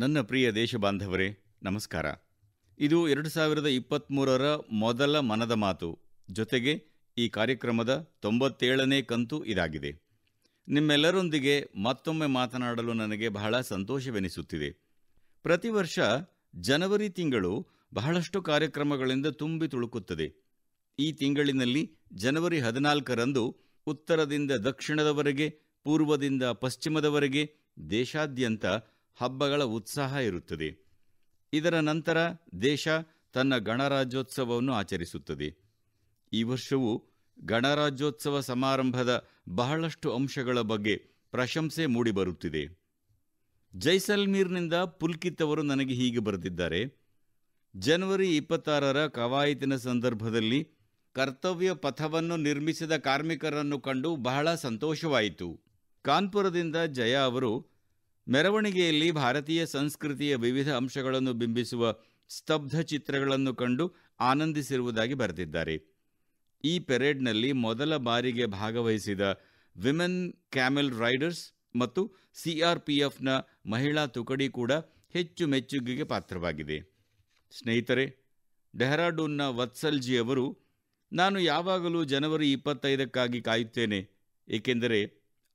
ನನ್ನ ಪ್ರಿಯ ದೇಶಬಾಂಧವರೇ ನಮಸ್ಕಾರ ಇದು ಎರಡು ಸಾವಿರದ ಇಪ್ಪತ್ತ್ಮೂರರ ಮೊದಲ ಮನದ ಮಾತು ಜೊತೆಗೆ ಈ ಕಾರ್ಯಕ್ರಮದ ತೊಂಬತ್ತೇಳನೇ ಕಂತು ಇದಾಗಿದೆ ನಿಮ್ಮೆಲ್ಲರೊಂದಿಗೆ ಮತ್ತೊಮ್ಮೆ ಮಾತನಾಡಲು ನನಗೆ ಬಹಳ ಸಂತೋಷವೆನಿಸುತ್ತಿದೆ ಪ್ರತಿ ವರ್ಷ ಜನವರಿ ತಿಂಗಳು ಬಹಳಷ್ಟು ಕಾರ್ಯಕ್ರಮಗಳಿಂದ ತುಂಬಿ ತುಳುಕುತ್ತದೆ ಈ ತಿಂಗಳಿನಲ್ಲಿ ಜನವರಿ ಹದಿನಾಲ್ಕರಂದು ಉತ್ತರದಿಂದ ದಕ್ಷಿಣದವರೆಗೆ ಪೂರ್ವದಿಂದ ಪಶ್ಚಿಮದವರೆಗೆ ದೇಶಾದ್ಯಂತ ಹಬ್ಬಗಳ ಉತ್ಸಾಹ ಇರುತ್ತದೆ ಇದರ ನಂತರ ದೇಶ ತನ್ನ ಗಣರಾಜ್ಯೋತ್ಸವವನ್ನು ಆಚರಿಸುತ್ತದೆ ಈ ವರ್ಷವೂ ಗಣರಾಜ್ಯೋತ್ಸವ ಸಮಾರಂಭದ ಬಹಳಷ್ಟು ಅಂಶಗಳ ಬಗ್ಗೆ ಪ್ರಶಂಸೆ ಮೂಡಿಬರುತ್ತಿದೆ ಜೈಸಲ್ಮೀರ್ನಿಂದ ಪುಲ್ಕಿತ್ ಅವರು ನನಗೆ ಹೀಗೆ ಬರೆದಿದ್ದಾರೆ ಜನವರಿ ಇಪ್ಪತ್ತಾರರ ಕವಾಯತಿನ ಸಂದರ್ಭದಲ್ಲಿ ಕರ್ತವ್ಯ ಪಥವನ್ನು ನಿರ್ಮಿಸಿದ ಕಾರ್ಮಿಕರನ್ನು ಕಂಡು ಬಹಳ ಸಂತೋಷವಾಯಿತು ಕಾನ್ಪುರದಿಂದ ಜಯಾ ಅವರು ಮೆರವಣಿಗೆಯಲ್ಲಿ ಭಾರತೀಯ ಸಂಸ್ಕೃತಿಯ ವಿವಿಧ ಅಂಶಗಳನ್ನು ಬಿಂಬಿಸುವ ಸ್ತಬ್ಧ ಚಿತ್ರಗಳನ್ನು ಕಂಡು ಆನಂದಿಸಿರುವುದಾಗಿ ಬರೆದಿದ್ದಾರೆ ಈ ಪೆರೇಡ್ನಲ್ಲಿ ಮೊದಲ ಬಾರಿಗೆ ಭಾಗವಹಿಸಿದ ವಿಮೆನ್ ಕ್ಯಾಮೆಲ್ ರೈಡರ್ಸ್ ಮತ್ತು ಸಿಆರ್ಪಿಎಫ್ನ ಮಹಿಳಾ ತುಕಡಿ ಕೂಡ ಹೆಚ್ಚು ಮೆಚ್ಚುಗೆಗೆ ಪಾತ್ರವಾಗಿದೆ ಸ್ನೇಹಿತರೆ ಡೆಹ್ರಾಡೂನ್ನ ವತ್ಸಲ್ಜಿ ಅವರು ನಾನು ಯಾವಾಗಲೂ ಜನವರಿ ಇಪ್ಪತ್ತೈದಕ್ಕಾಗಿ ಕಾಯುತ್ತೇನೆ ಏಕೆಂದರೆ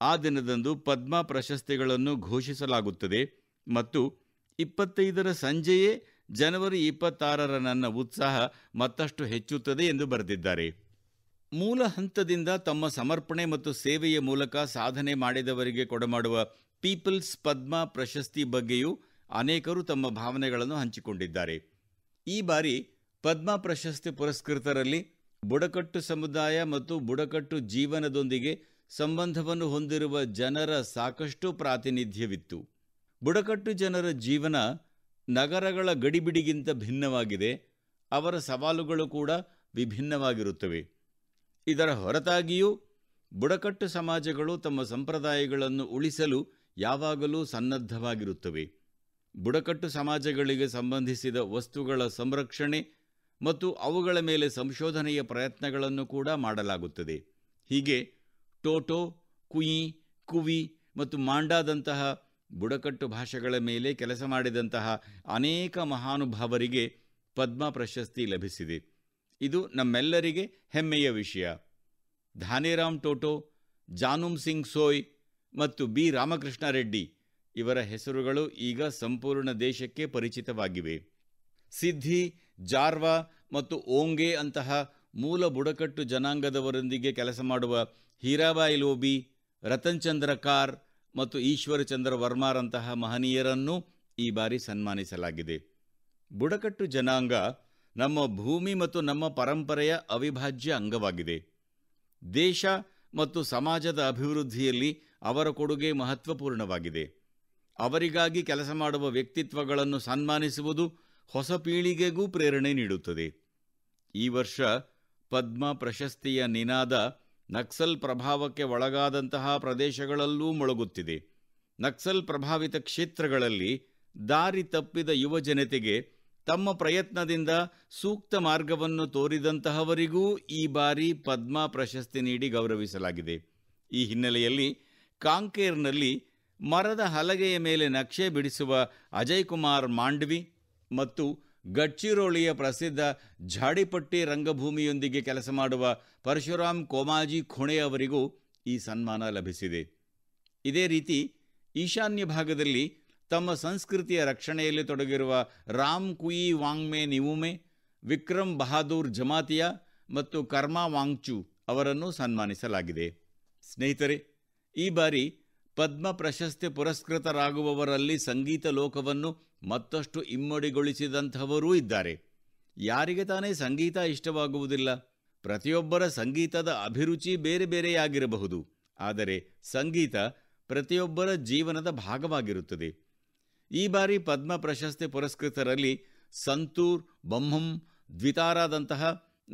ಆ ದಿನದಂದು ಪದ್ಮ ಪ್ರಶಸ್ತಿಗಳನ್ನು ಘೋಷಿಸಲಾಗುತ್ತದೆ ಮತ್ತು ಇಪ್ಪತ್ತೈದರ ಸಂಜೆಯೇ ಜನವರಿ ಇಪ್ಪತ್ತಾರರ ನನ್ನ ಉತ್ಸಾಹ ಮತ್ತಷ್ಟು ಹೆಚ್ಚುತ್ತದೆ ಎಂದು ಬರೆದಿದ್ದಾರೆ ಮೂಲ ಹಂತದಿಂದ ತಮ್ಮ ಸಮರ್ಪಣೆ ಮತ್ತು ಸೇವೆಯ ಮೂಲಕ ಸಾಧನೆ ಮಾಡಿದವರಿಗೆ ಕೊಡಮಾಡುವ ಪೀಪಲ್ಸ್ ಪದ್ಮ ಪ್ರಶಸ್ತಿ ಬಗ್ಗೆಯೂ ಅನೇಕರು ತಮ್ಮ ಭಾವನೆಗಳನ್ನು ಹಂಚಿಕೊಂಡಿದ್ದಾರೆ ಈ ಬಾರಿ ಪದ್ಮ ಪ್ರಶಸ್ತಿ ಪುರಸ್ಕೃತರಲ್ಲಿ ಬುಡಕಟ್ಟು ಸಮುದಾಯ ಮತ್ತು ಬುಡಕಟ್ಟು ಜೀವನದೊಂದಿಗೆ ಸಂಬಂಧವನ್ನು ಹೊಂದಿರುವ ಜನರ ಸಾಕಷ್ಟು ಪ್ರಾತಿನಿಧ್ಯವಿತ್ತು ಬುಡಕಟ್ಟು ಜನರ ಜೀವನ ನಗರಗಳ ಗಡಿಬಿಡಿಗಿಂತ ಭಿನ್ನವಾಗಿದೆ ಅವರ ಸವಾಲುಗಳು ಕೂಡ ವಿಭಿನ್ನವಾಗಿರುತ್ತವೆ ಇದರ ಹೊರತಾಗಿಯೂ ಬುಡಕಟ್ಟು ಸಮಾಜಗಳು ತಮ್ಮ ಸಂಪ್ರದಾಯಗಳನ್ನು ಉಳಿಸಲು ಯಾವಾಗಲೂ ಸನ್ನದ್ಧವಾಗಿರುತ್ತವೆ ಬುಡಕಟ್ಟು ಸಮಾಜಗಳಿಗೆ ಸಂಬಂಧಿಸಿದ ವಸ್ತುಗಳ ಸಂರಕ್ಷಣೆ ಮತ್ತು ಅವುಗಳ ಮೇಲೆ ಸಂಶೋಧನೆಯ ಪ್ರಯತ್ನಗಳನ್ನು ಕೂಡ ಮಾಡಲಾಗುತ್ತದೆ ಹೀಗೆ ಟೋಟೋ ಕುಯಿ ಕುವಿ ಮತ್ತು ಮಾಂಡಾದಂತಹ ಬುಡಕಟ್ಟು ಭಾಷೆಗಳ ಮೇಲೆ ಕೆಲಸ ಮಾಡಿದಂತಹ ಅನೇಕ ಮಹಾನುಭಾವರಿಗೆ ಪದ್ಮ ಪ್ರಶಸ್ತಿ ಲಭಿಸಿದೆ ಇದು ನಮ್ಮೆಲ್ಲರಿಗೆ ಹೆಮ್ಮೆಯ ವಿಷಯ ಧಾನೇರಾಮ್ ಟೋಟೋ ಜಾನುಮ್ ಸಿಂಗ್ ಸೋಯ್ ಮತ್ತು ಬಿ ರಾಮಕೃಷ್ಣ ರೆಡ್ಡಿ ಇವರ ಹೆಸರುಗಳು ಈಗ ಸಂಪೂರ್ಣ ದೇಶಕ್ಕೆ ಪರಿಚಿತವಾಗಿವೆ ಸಿದ್ಧಿ ಜಾರ್ವಾ ಮತ್ತು ಓಂಗೆ ಅಂತಹ ಮೂಲ ಬುಡಕಟ್ಟು ಜನಾಂಗದವರೊಂದಿಗೆ ಕೆಲಸ ಮಾಡುವ ಹೀರಾಬಾಯಿ ಲೋಬಿ ರತನ್ ಚಂದ್ರ ಕಾರ್ ಮತ್ತು ಈಶ್ವರಚಂದ್ರ ವರ್ಮಾರಂತಹ ಮಹನೀಯರನ್ನು ಈ ಬಾರಿ ಸನ್ಮಾನಿಸಲಾಗಿದೆ ಬುಡಕಟ್ಟು ಜನಾಂಗ ನಮ್ಮ ಭೂಮಿ ಮತ್ತು ನಮ್ಮ ಪರಂಪರೆಯ ಅವಿಭಾಜ್ಯ ಅಂಗವಾಗಿದೆ ದೇಶ ಮತ್ತು ಸಮಾಜದ ಅಭಿವೃದ್ಧಿಯಲ್ಲಿ ಅವರ ಕೊಡುಗೆ ಮಹತ್ವಪೂರ್ಣವಾಗಿದೆ ಅವರಿಗಾಗಿ ಕೆಲಸ ಮಾಡುವ ವ್ಯಕ್ತಿತ್ವಗಳನ್ನು ಸನ್ಮಾನಿಸುವುದು ಹೊಸ ಪೀಳಿಗೆಗೂ ಪ್ರೇರಣೆ ನೀಡುತ್ತದೆ ಈ ವರ್ಷ ಪದ್ಮ ಪ್ರಶಸ್ತಿಯ ನಿನಾದ ನಕ್ಸಲ್ ಪ್ರಭಾವಕ್ಕೆ ಒಳಗಾದಂತಹ ಪ್ರದೇಶಗಳಲ್ಲೂ ಮೊಳಗುತ್ತಿದೆ ನಕ್ಸಲ್ ಪ್ರಭಾವಿತ ಕ್ಷೇತ್ರಗಳಲ್ಲಿ ದಾರಿ ತಪ್ಪಿದ ಯುವ ಜನತೆಗೆ ತಮ್ಮ ಪ್ರಯತ್ನದಿಂದ ಸೂಕ್ತ ಮಾರ್ಗವನ್ನು ತೋರಿದಂತಹವರಿಗೂ ಈ ಬಾರಿ ಪದ್ಮ ಪ್ರಶಸ್ತಿ ನೀಡಿ ಗೌರವಿಸಲಾಗಿದೆ ಈ ಹಿನ್ನೆಲೆಯಲ್ಲಿ ಕಾಂಕೇರ್ನಲ್ಲಿ ಮರದ ಹಲಗೆಯ ಮೇಲೆ ನಕ್ಷೆ ಬಿಡಿಸುವ ಅಜಯ್ ಕುಮಾರ್ ಮಾಂಡ್ವಿ ಮತ್ತು ಗಡ್ಚಿರೋಳಿಯ ಪ್ರಸಿದ್ಧ ಝಾಡಿಪಟ್ಟಿ ರಂಗಭೂಮಿಯೊಂದಿಗೆ ಕೆಲಸ ಮಾಡುವ ಪರಶುರಾಮ್ ಕೋಮಾಜಿ ಖೋಣೆ ಅವರಿಗೂ ಈ ಸನ್ಮಾನ ಲಭಿಸಿದೆ ಇದೇ ರೀತಿ ಈಶಾನ್ಯ ಭಾಗದಲ್ಲಿ ತಮ್ಮ ಸಂಸ್ಕೃತಿಯ ರಕ್ಷಣೆಯಲ್ಲಿ ತೊಡಗಿರುವ ರಾಮ್ ಕುಯಿ ವಾಂಗ್ಮೆ ನಿವುಮೆ ವಿಕ್ರಮ್ ಬಹಾದೂರ್ ಜಮಾತಿಯಾ ಮತ್ತು ಕರ್ಮಾ ವಾಂಗ್ಚು ಅವರನ್ನು ಸನ್ಮಾನಿಸಲಾಗಿದೆ ಸ್ನೇಹಿತರೆ ಈ ಬಾರಿ ಪದ್ಮ ಪ್ರಶಸ್ತಿ ಪುರಸ್ಕೃತರಾಗುವವರಲ್ಲಿ ಸಂಗೀತ ಲೋಕವನ್ನು ಮತ್ತಷ್ಟು ಇಮ್ಮಡಿಗೊಳಿಸಿದಂಥವರೂ ಇದ್ದಾರೆ ಯಾರಿಗೆ ತಾನೇ ಸಂಗೀತ ಇಷ್ಟವಾಗುವುದಿಲ್ಲ ಪ್ರತಿಯೊಬ್ಬರ ಸಂಗೀತದ ಅಭಿರುಚಿ ಬೇರೆ ಬೇರೆಯಾಗಿರಬಹುದು ಆದರೆ ಸಂಗೀತ ಪ್ರತಿಯೊಬ್ಬರ ಜೀವನದ ಭಾಗವಾಗಿರುತ್ತದೆ ಈ ಬಾರಿ ಪದ್ಮ ಪ್ರಶಸ್ತಿ ಪುರಸ್ಕೃತರಲ್ಲಿ ಸಂತೂರ್ ಬೊಮ್ಮಂ ದ್ವಿತಾರಾದಂತಹ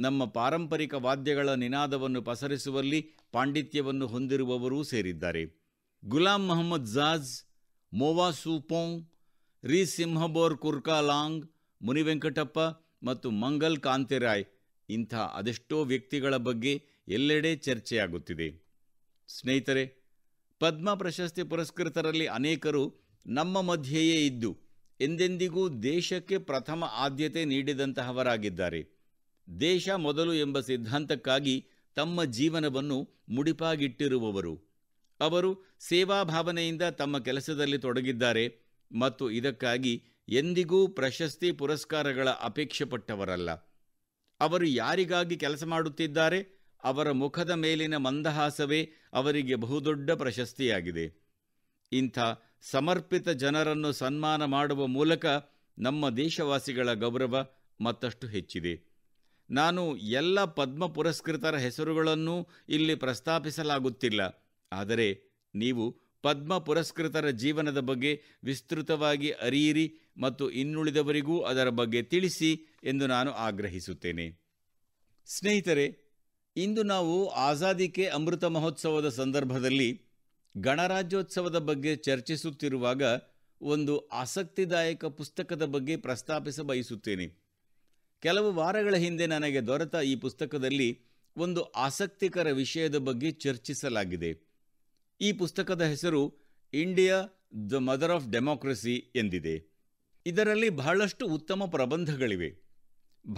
ನಮ್ಮ ಪಾರಂಪರಿಕ ವಾದ್ಯಗಳ ನಿನಾದವನ್ನು ಪಸರಿಸುವಲ್ಲಿ ಪಾಂಡಿತ್ಯವನ್ನು ಹೊಂದಿರುವವರೂ ಸೇರಿದ್ದಾರೆ ಗುಲಾಂ ಮೊಹಮ್ಮದ್ ಜಾಜ್ ಮೋವಾ ಸೂಪೋಂಗ್ ರಿ ಸಿಂಹಬೋರ್ ಕುರ್ಕಾ ಲಾಂಗ್ ಮುನಿವೆಂಕಟಪ್ಪ ಮತ್ತು ಮಂಗಲ್ ಕಾಂತಿರಾಯ್ ಇಂಥ ಅದೆಷ್ಟೋ ವ್ಯಕ್ತಿಗಳ ಬಗ್ಗೆ ಎಲ್ಲೆಡೆ ಚರ್ಚೆಯಾಗುತ್ತಿದೆ ಸ್ನೇಹಿತರೆ ಪದ್ಮ ಪ್ರಶಸ್ತಿ ಪುರಸ್ಕೃತರಲ್ಲಿ ಅನೇಕರು ನಮ್ಮ ಮಧ್ಯೆಯೇ ಇದ್ದು ಎಂದೆಂದಿಗೂ ದೇಶಕ್ಕೆ ಪ್ರಥಮ ಆದ್ಯತೆ ನೀಡಿದಂತಹವರಾಗಿದ್ದಾರೆ ದೇಶ ಮೊದಲು ಎಂಬ ಸಿದ್ಧಾಂತಕ್ಕಾಗಿ ತಮ್ಮ ಜೀವನವನ್ನು ಮುಡಿಪಾಗಿಟ್ಟಿರುವವರು ಅವರು ಸೇವಾ ಭಾವನೆಯಿಂದ ತಮ್ಮ ಕೆಲಸದಲ್ಲಿ ತೊಡಗಿದ್ದಾರೆ ಮತ್ತು ಇದಕ್ಕಾಗಿ ಎಂದಿಗೂ ಪ್ರಶಸ್ತಿ ಪುರಸ್ಕಾರಗಳ ಅಪೇಕ್ಷೆ ಪಟ್ಟವರಲ್ಲ ಅವರು ಯಾರಿಗಾಗಿ ಕೆಲಸ ಮಾಡುತ್ತಿದ್ದಾರೆ ಅವರ ಮುಖದ ಮೇಲಿನ ಮಂದಹಾಸವೇ ಅವರಿಗೆ ಬಹುದೊಡ್ಡ ಪ್ರಶಸ್ತಿಯಾಗಿದೆ ಇಂಥ ಸಮರ್ಪಿತ ಜನರನ್ನು ಸನ್ಮಾನ ಮಾಡುವ ಮೂಲಕ ನಮ್ಮ ದೇಶವಾಸಿಗಳ ಗೌರವ ಮತ್ತಷ್ಟು ಹೆಚ್ಚಿದೆ ನಾನು ಎಲ್ಲ ಪದ್ಮ ಪುರಸ್ಕೃತರ ಹೆಸರುಗಳನ್ನೂ ಇಲ್ಲಿ ಪ್ರಸ್ತಾಪಿಸಲಾಗುತ್ತಿಲ್ಲ ಆದರೆ ನೀವು ಪದ್ಮ ಪುರಸ್ಕೃತರ ಜೀವನದ ಬಗ್ಗೆ ವಿಸ್ತೃತವಾಗಿ ಅರಿಯಿರಿ ಮತ್ತು ಇನ್ನುಳಿದವರಿಗೂ ಅದರ ಬಗ್ಗೆ ತಿಳಿಸಿ ಎಂದು ನಾನು ಆಗ್ರಹಿಸುತ್ತೇನೆ ಸ್ನೇಹಿತರೆ ಇಂದು ನಾವು ಆಜಾದಿ ಕೆ ಅಮೃತ ಮಹೋತ್ಸವದ ಸಂದರ್ಭದಲ್ಲಿ ಗಣರಾಜ್ಯೋತ್ಸವದ ಬಗ್ಗೆ ಚರ್ಚಿಸುತ್ತಿರುವಾಗ ಒಂದು ಆಸಕ್ತಿದಾಯಕ ಪುಸ್ತಕದ ಬಗ್ಗೆ ಪ್ರಸ್ತಾಪಿಸ ಬಯಸುತ್ತೇನೆ ಕೆಲವು ವಾರಗಳ ಹಿಂದೆ ನನಗೆ ದೊರೆತ ಈ ಪುಸ್ತಕದಲ್ಲಿ ಒಂದು ಆಸಕ್ತಿಕರ ವಿಷಯದ ಬಗ್ಗೆ ಚರ್ಚಿಸಲಾಗಿದೆ ಈ ಪುಸ್ತಕದ ಹೆಸರು India the mother of democracy ಎಂದಿದೆ ಇದರಲ್ಲಿ ಬಹಳಷ್ಟು ಉತ್ತಮ ಪ್ರಬಂಧಗಳಿವೆ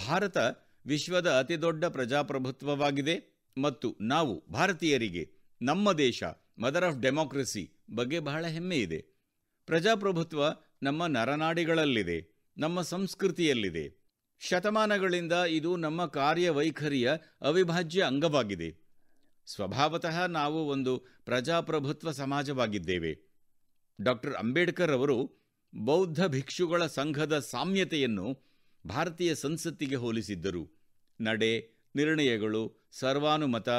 ಭಾರತ ವಿಶ್ವದ ಅತಿದೊಡ್ಡ ಪ್ರಜಾಪ್ರಭುತ್ವವಾಗಿದೆ ಮತ್ತು ನಾವು ಭಾರತೀಯರಿಗೆ ನಮ್ಮ ದೇಶ ಮದರ್ ಆಫ್ ಡೆಮಾಕ್ರಸಿ ಬಗ್ಗೆ ಬಹಳ ಹೆಮ್ಮೆ ಇದೆ ಪ್ರಜಾಪ್ರಭುತ್ವ ನಮ್ಮ ನರನಾಡಿಗಳಲ್ಲಿದೆ ನಮ್ಮ ಸಂಸ್ಕೃತಿಯಲ್ಲಿದೆ ಶತಮಾನಗಳಿಂದ ಇದು ನಮ್ಮ ಕಾರ್ಯವೈಖರಿಯ ಅವಿಭಾಜ್ಯ ಅಂಗವಾಗಿದೆ ಸ್ವಭಾವತಃ ನಾವು ಒಂದು ಪ್ರಜಾಪ್ರಭುತ್ವ ಸಮಾಜವಾಗಿದ್ದೇವೆ ಡಾಕ್ಟರ್ ಅಂಬೇಡ್ಕರ್ ಅವರು ಬೌದ್ಧ ಭಿಕ್ಷುಗಳ ಸಂಘದ ಸಾಮ್ಯತೆಯನ್ನು ಭಾರತೀಯ ಸಂಸತ್ತಿಗೆ ಹೋಲಿಸಿದ್ದರು ನಡೆ ನಿರ್ಣಯಗಳು ಸರ್ವಾನುಮತ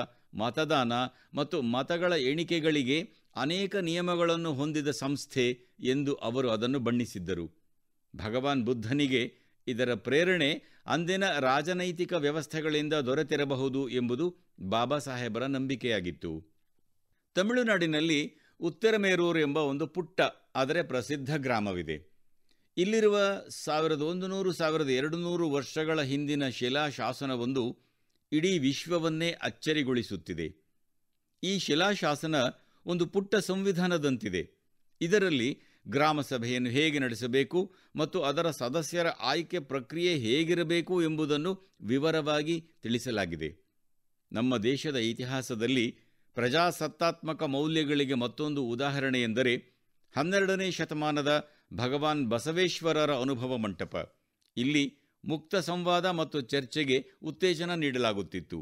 ಮತದಾನ ಮತ್ತು ಮತಗಳ ಎಣಿಕೆಗಳಿಗೆ ಅನೇಕ ನಿಯಮಗಳನ್ನು ಹೊಂದಿದ ಸಂಸ್ಥೆ ಎಂದು ಅವರು ಅದನ್ನು ಬಣ್ಣಿಸಿದ್ದರು ಭಗವಾನ್ ಬುದ್ಧನಿಗೆ ಇದರ ಪ್ರೇರಣೆ ಅಂದಿನ ರಾಜನೈತಿಕ ವ್ಯವಸ್ಥೆಗಳಿಂದ ದೊರೆತಿರಬಹುದು ಎಂಬುದು ಬಾಬಾ ಸಾಹೇಬರ ನಂಬಿಕೆಯಾಗಿತ್ತು ತಮಿಳುನಾಡಿನಲ್ಲಿ ಉತ್ತರಮೇರೂರು ಎಂಬ ಒಂದು ಪುಟ್ಟ ಆದರೆ ಪ್ರಸಿದ್ಧ ಗ್ರಾಮವಿದೆ ಇಲ್ಲಿರುವ ಸಾವಿರದ ಒಂದು ಸಾವಿರದ ಎರಡು ನೂರು ವರ್ಷಗಳ ಹಿಂದಿನ ಶಿಲಾಶಾಸನವೊಂದು ಇಡೀ ವಿಶ್ವವನ್ನೇ ಅಚ್ಚರಿಗೊಳಿಸುತ್ತಿದೆ ಈ ಶಿಲಾಶಾಸನ ಒಂದು ಪುಟ್ಟ ಸಂವಿಧಾನದಂತಿದೆ ಇದರಲ್ಲಿ ಗ್ರಾಮ ಸಭೆಯನ್ನು ಹೇಗೆ ನಡೆಸಬೇಕು ಮತ್ತು ಅದರ ಸದಸ್ಯರ ಆಯ್ಕೆ ಪ್ರಕ್ರಿಯೆ ಹೇಗಿರಬೇಕು ಎಂಬುದನ್ನು ವಿವರವಾಗಿ ತಿಳಿಸಲಾಗಿದೆ ನಮ್ಮ ದೇಶದ ಇತಿಹಾಸದಲ್ಲಿ ಪ್ರಜಾಸತ್ತಾತ್ಮಕ ಮೌಲ್ಯಗಳಿಗೆ ಮತ್ತೊಂದು ಉದಾಹರಣೆ ಎಂದರೆ ಹನ್ನೆರಡನೇ ಶತಮಾನದ ಭಗವಾನ್ ಬಸವೇಶ್ವರರ ಅನುಭವ ಮಂಟಪ ಇಲ್ಲಿ ಮುಕ್ತ ಸಂವಾದ ಮತ್ತು ಚರ್ಚೆಗೆ ಉತ್ತೇಜನ ನೀಡಲಾಗುತ್ತಿತ್ತು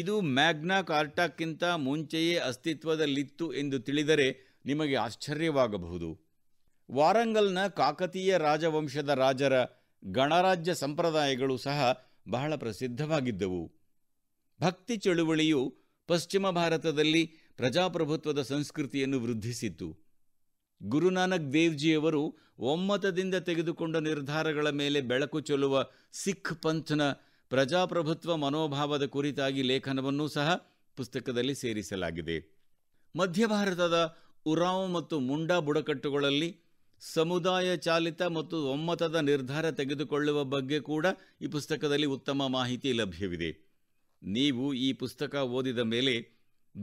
ಇದು ಮ್ಯಾಗ್ನಾ ಕಾರ್ಟಾಕ್ಕಿಂತ ಮುಂಚೆಯೇ ಅಸ್ತಿತ್ವದಲ್ಲಿತ್ತು ಎಂದು ತಿಳಿದರೆ ನಿಮಗೆ ಆಶ್ಚರ್ಯವಾಗಬಹುದು ವಾರಂಗಲ್ನ ಕಾಕತೀಯ ರಾಜವಂಶದ ರಾಜರ ಗಣರಾಜ್ಯ ಸಂಪ್ರದಾಯಗಳು ಸಹ ಬಹಳ ಪ್ರಸಿದ್ಧವಾಗಿದ್ದವು ಭಕ್ತಿ ಚಳುವಳಿಯು ಪಶ್ಚಿಮ ಭಾರತದಲ್ಲಿ ಪ್ರಜಾಪ್ರಭುತ್ವದ ಸಂಸ್ಕೃತಿಯನ್ನು ವೃದ್ಧಿಸಿತು ಗುರುನಾನಕ್ ದೇವ್ಜಿಯವರು ಒಮ್ಮತದಿಂದ ತೆಗೆದುಕೊಂಡ ನಿರ್ಧಾರಗಳ ಮೇಲೆ ಬೆಳಕು ಚೆಲ್ಲುವ ಸಿಖ್ ಪಂಥ್ನ ಪ್ರಜಾಪ್ರಭುತ್ವ ಮನೋಭಾವದ ಕುರಿತಾಗಿ ಲೇಖನವನ್ನೂ ಸಹ ಪುಸ್ತಕದಲ್ಲಿ ಸೇರಿಸಲಾಗಿದೆ ಮಧ್ಯ ಭಾರತದ ಉರಾವ್ ಮತ್ತು ಮುಂಡಾ ಬುಡಕಟ್ಟುಗಳಲ್ಲಿ ಸಮುದಾಯ ಚಾಲಿತ ಮತ್ತು ಒಮ್ಮತದ ನಿರ್ಧಾರ ತೆಗೆದುಕೊಳ್ಳುವ ಬಗ್ಗೆ ಕೂಡ ಈ ಪುಸ್ತಕದಲ್ಲಿ ಉತ್ತಮ ಮಾಹಿತಿ ಲಭ್ಯವಿದೆ ನೀವು ಈ ಪುಸ್ತಕ ಓದಿದ ಮೇಲೆ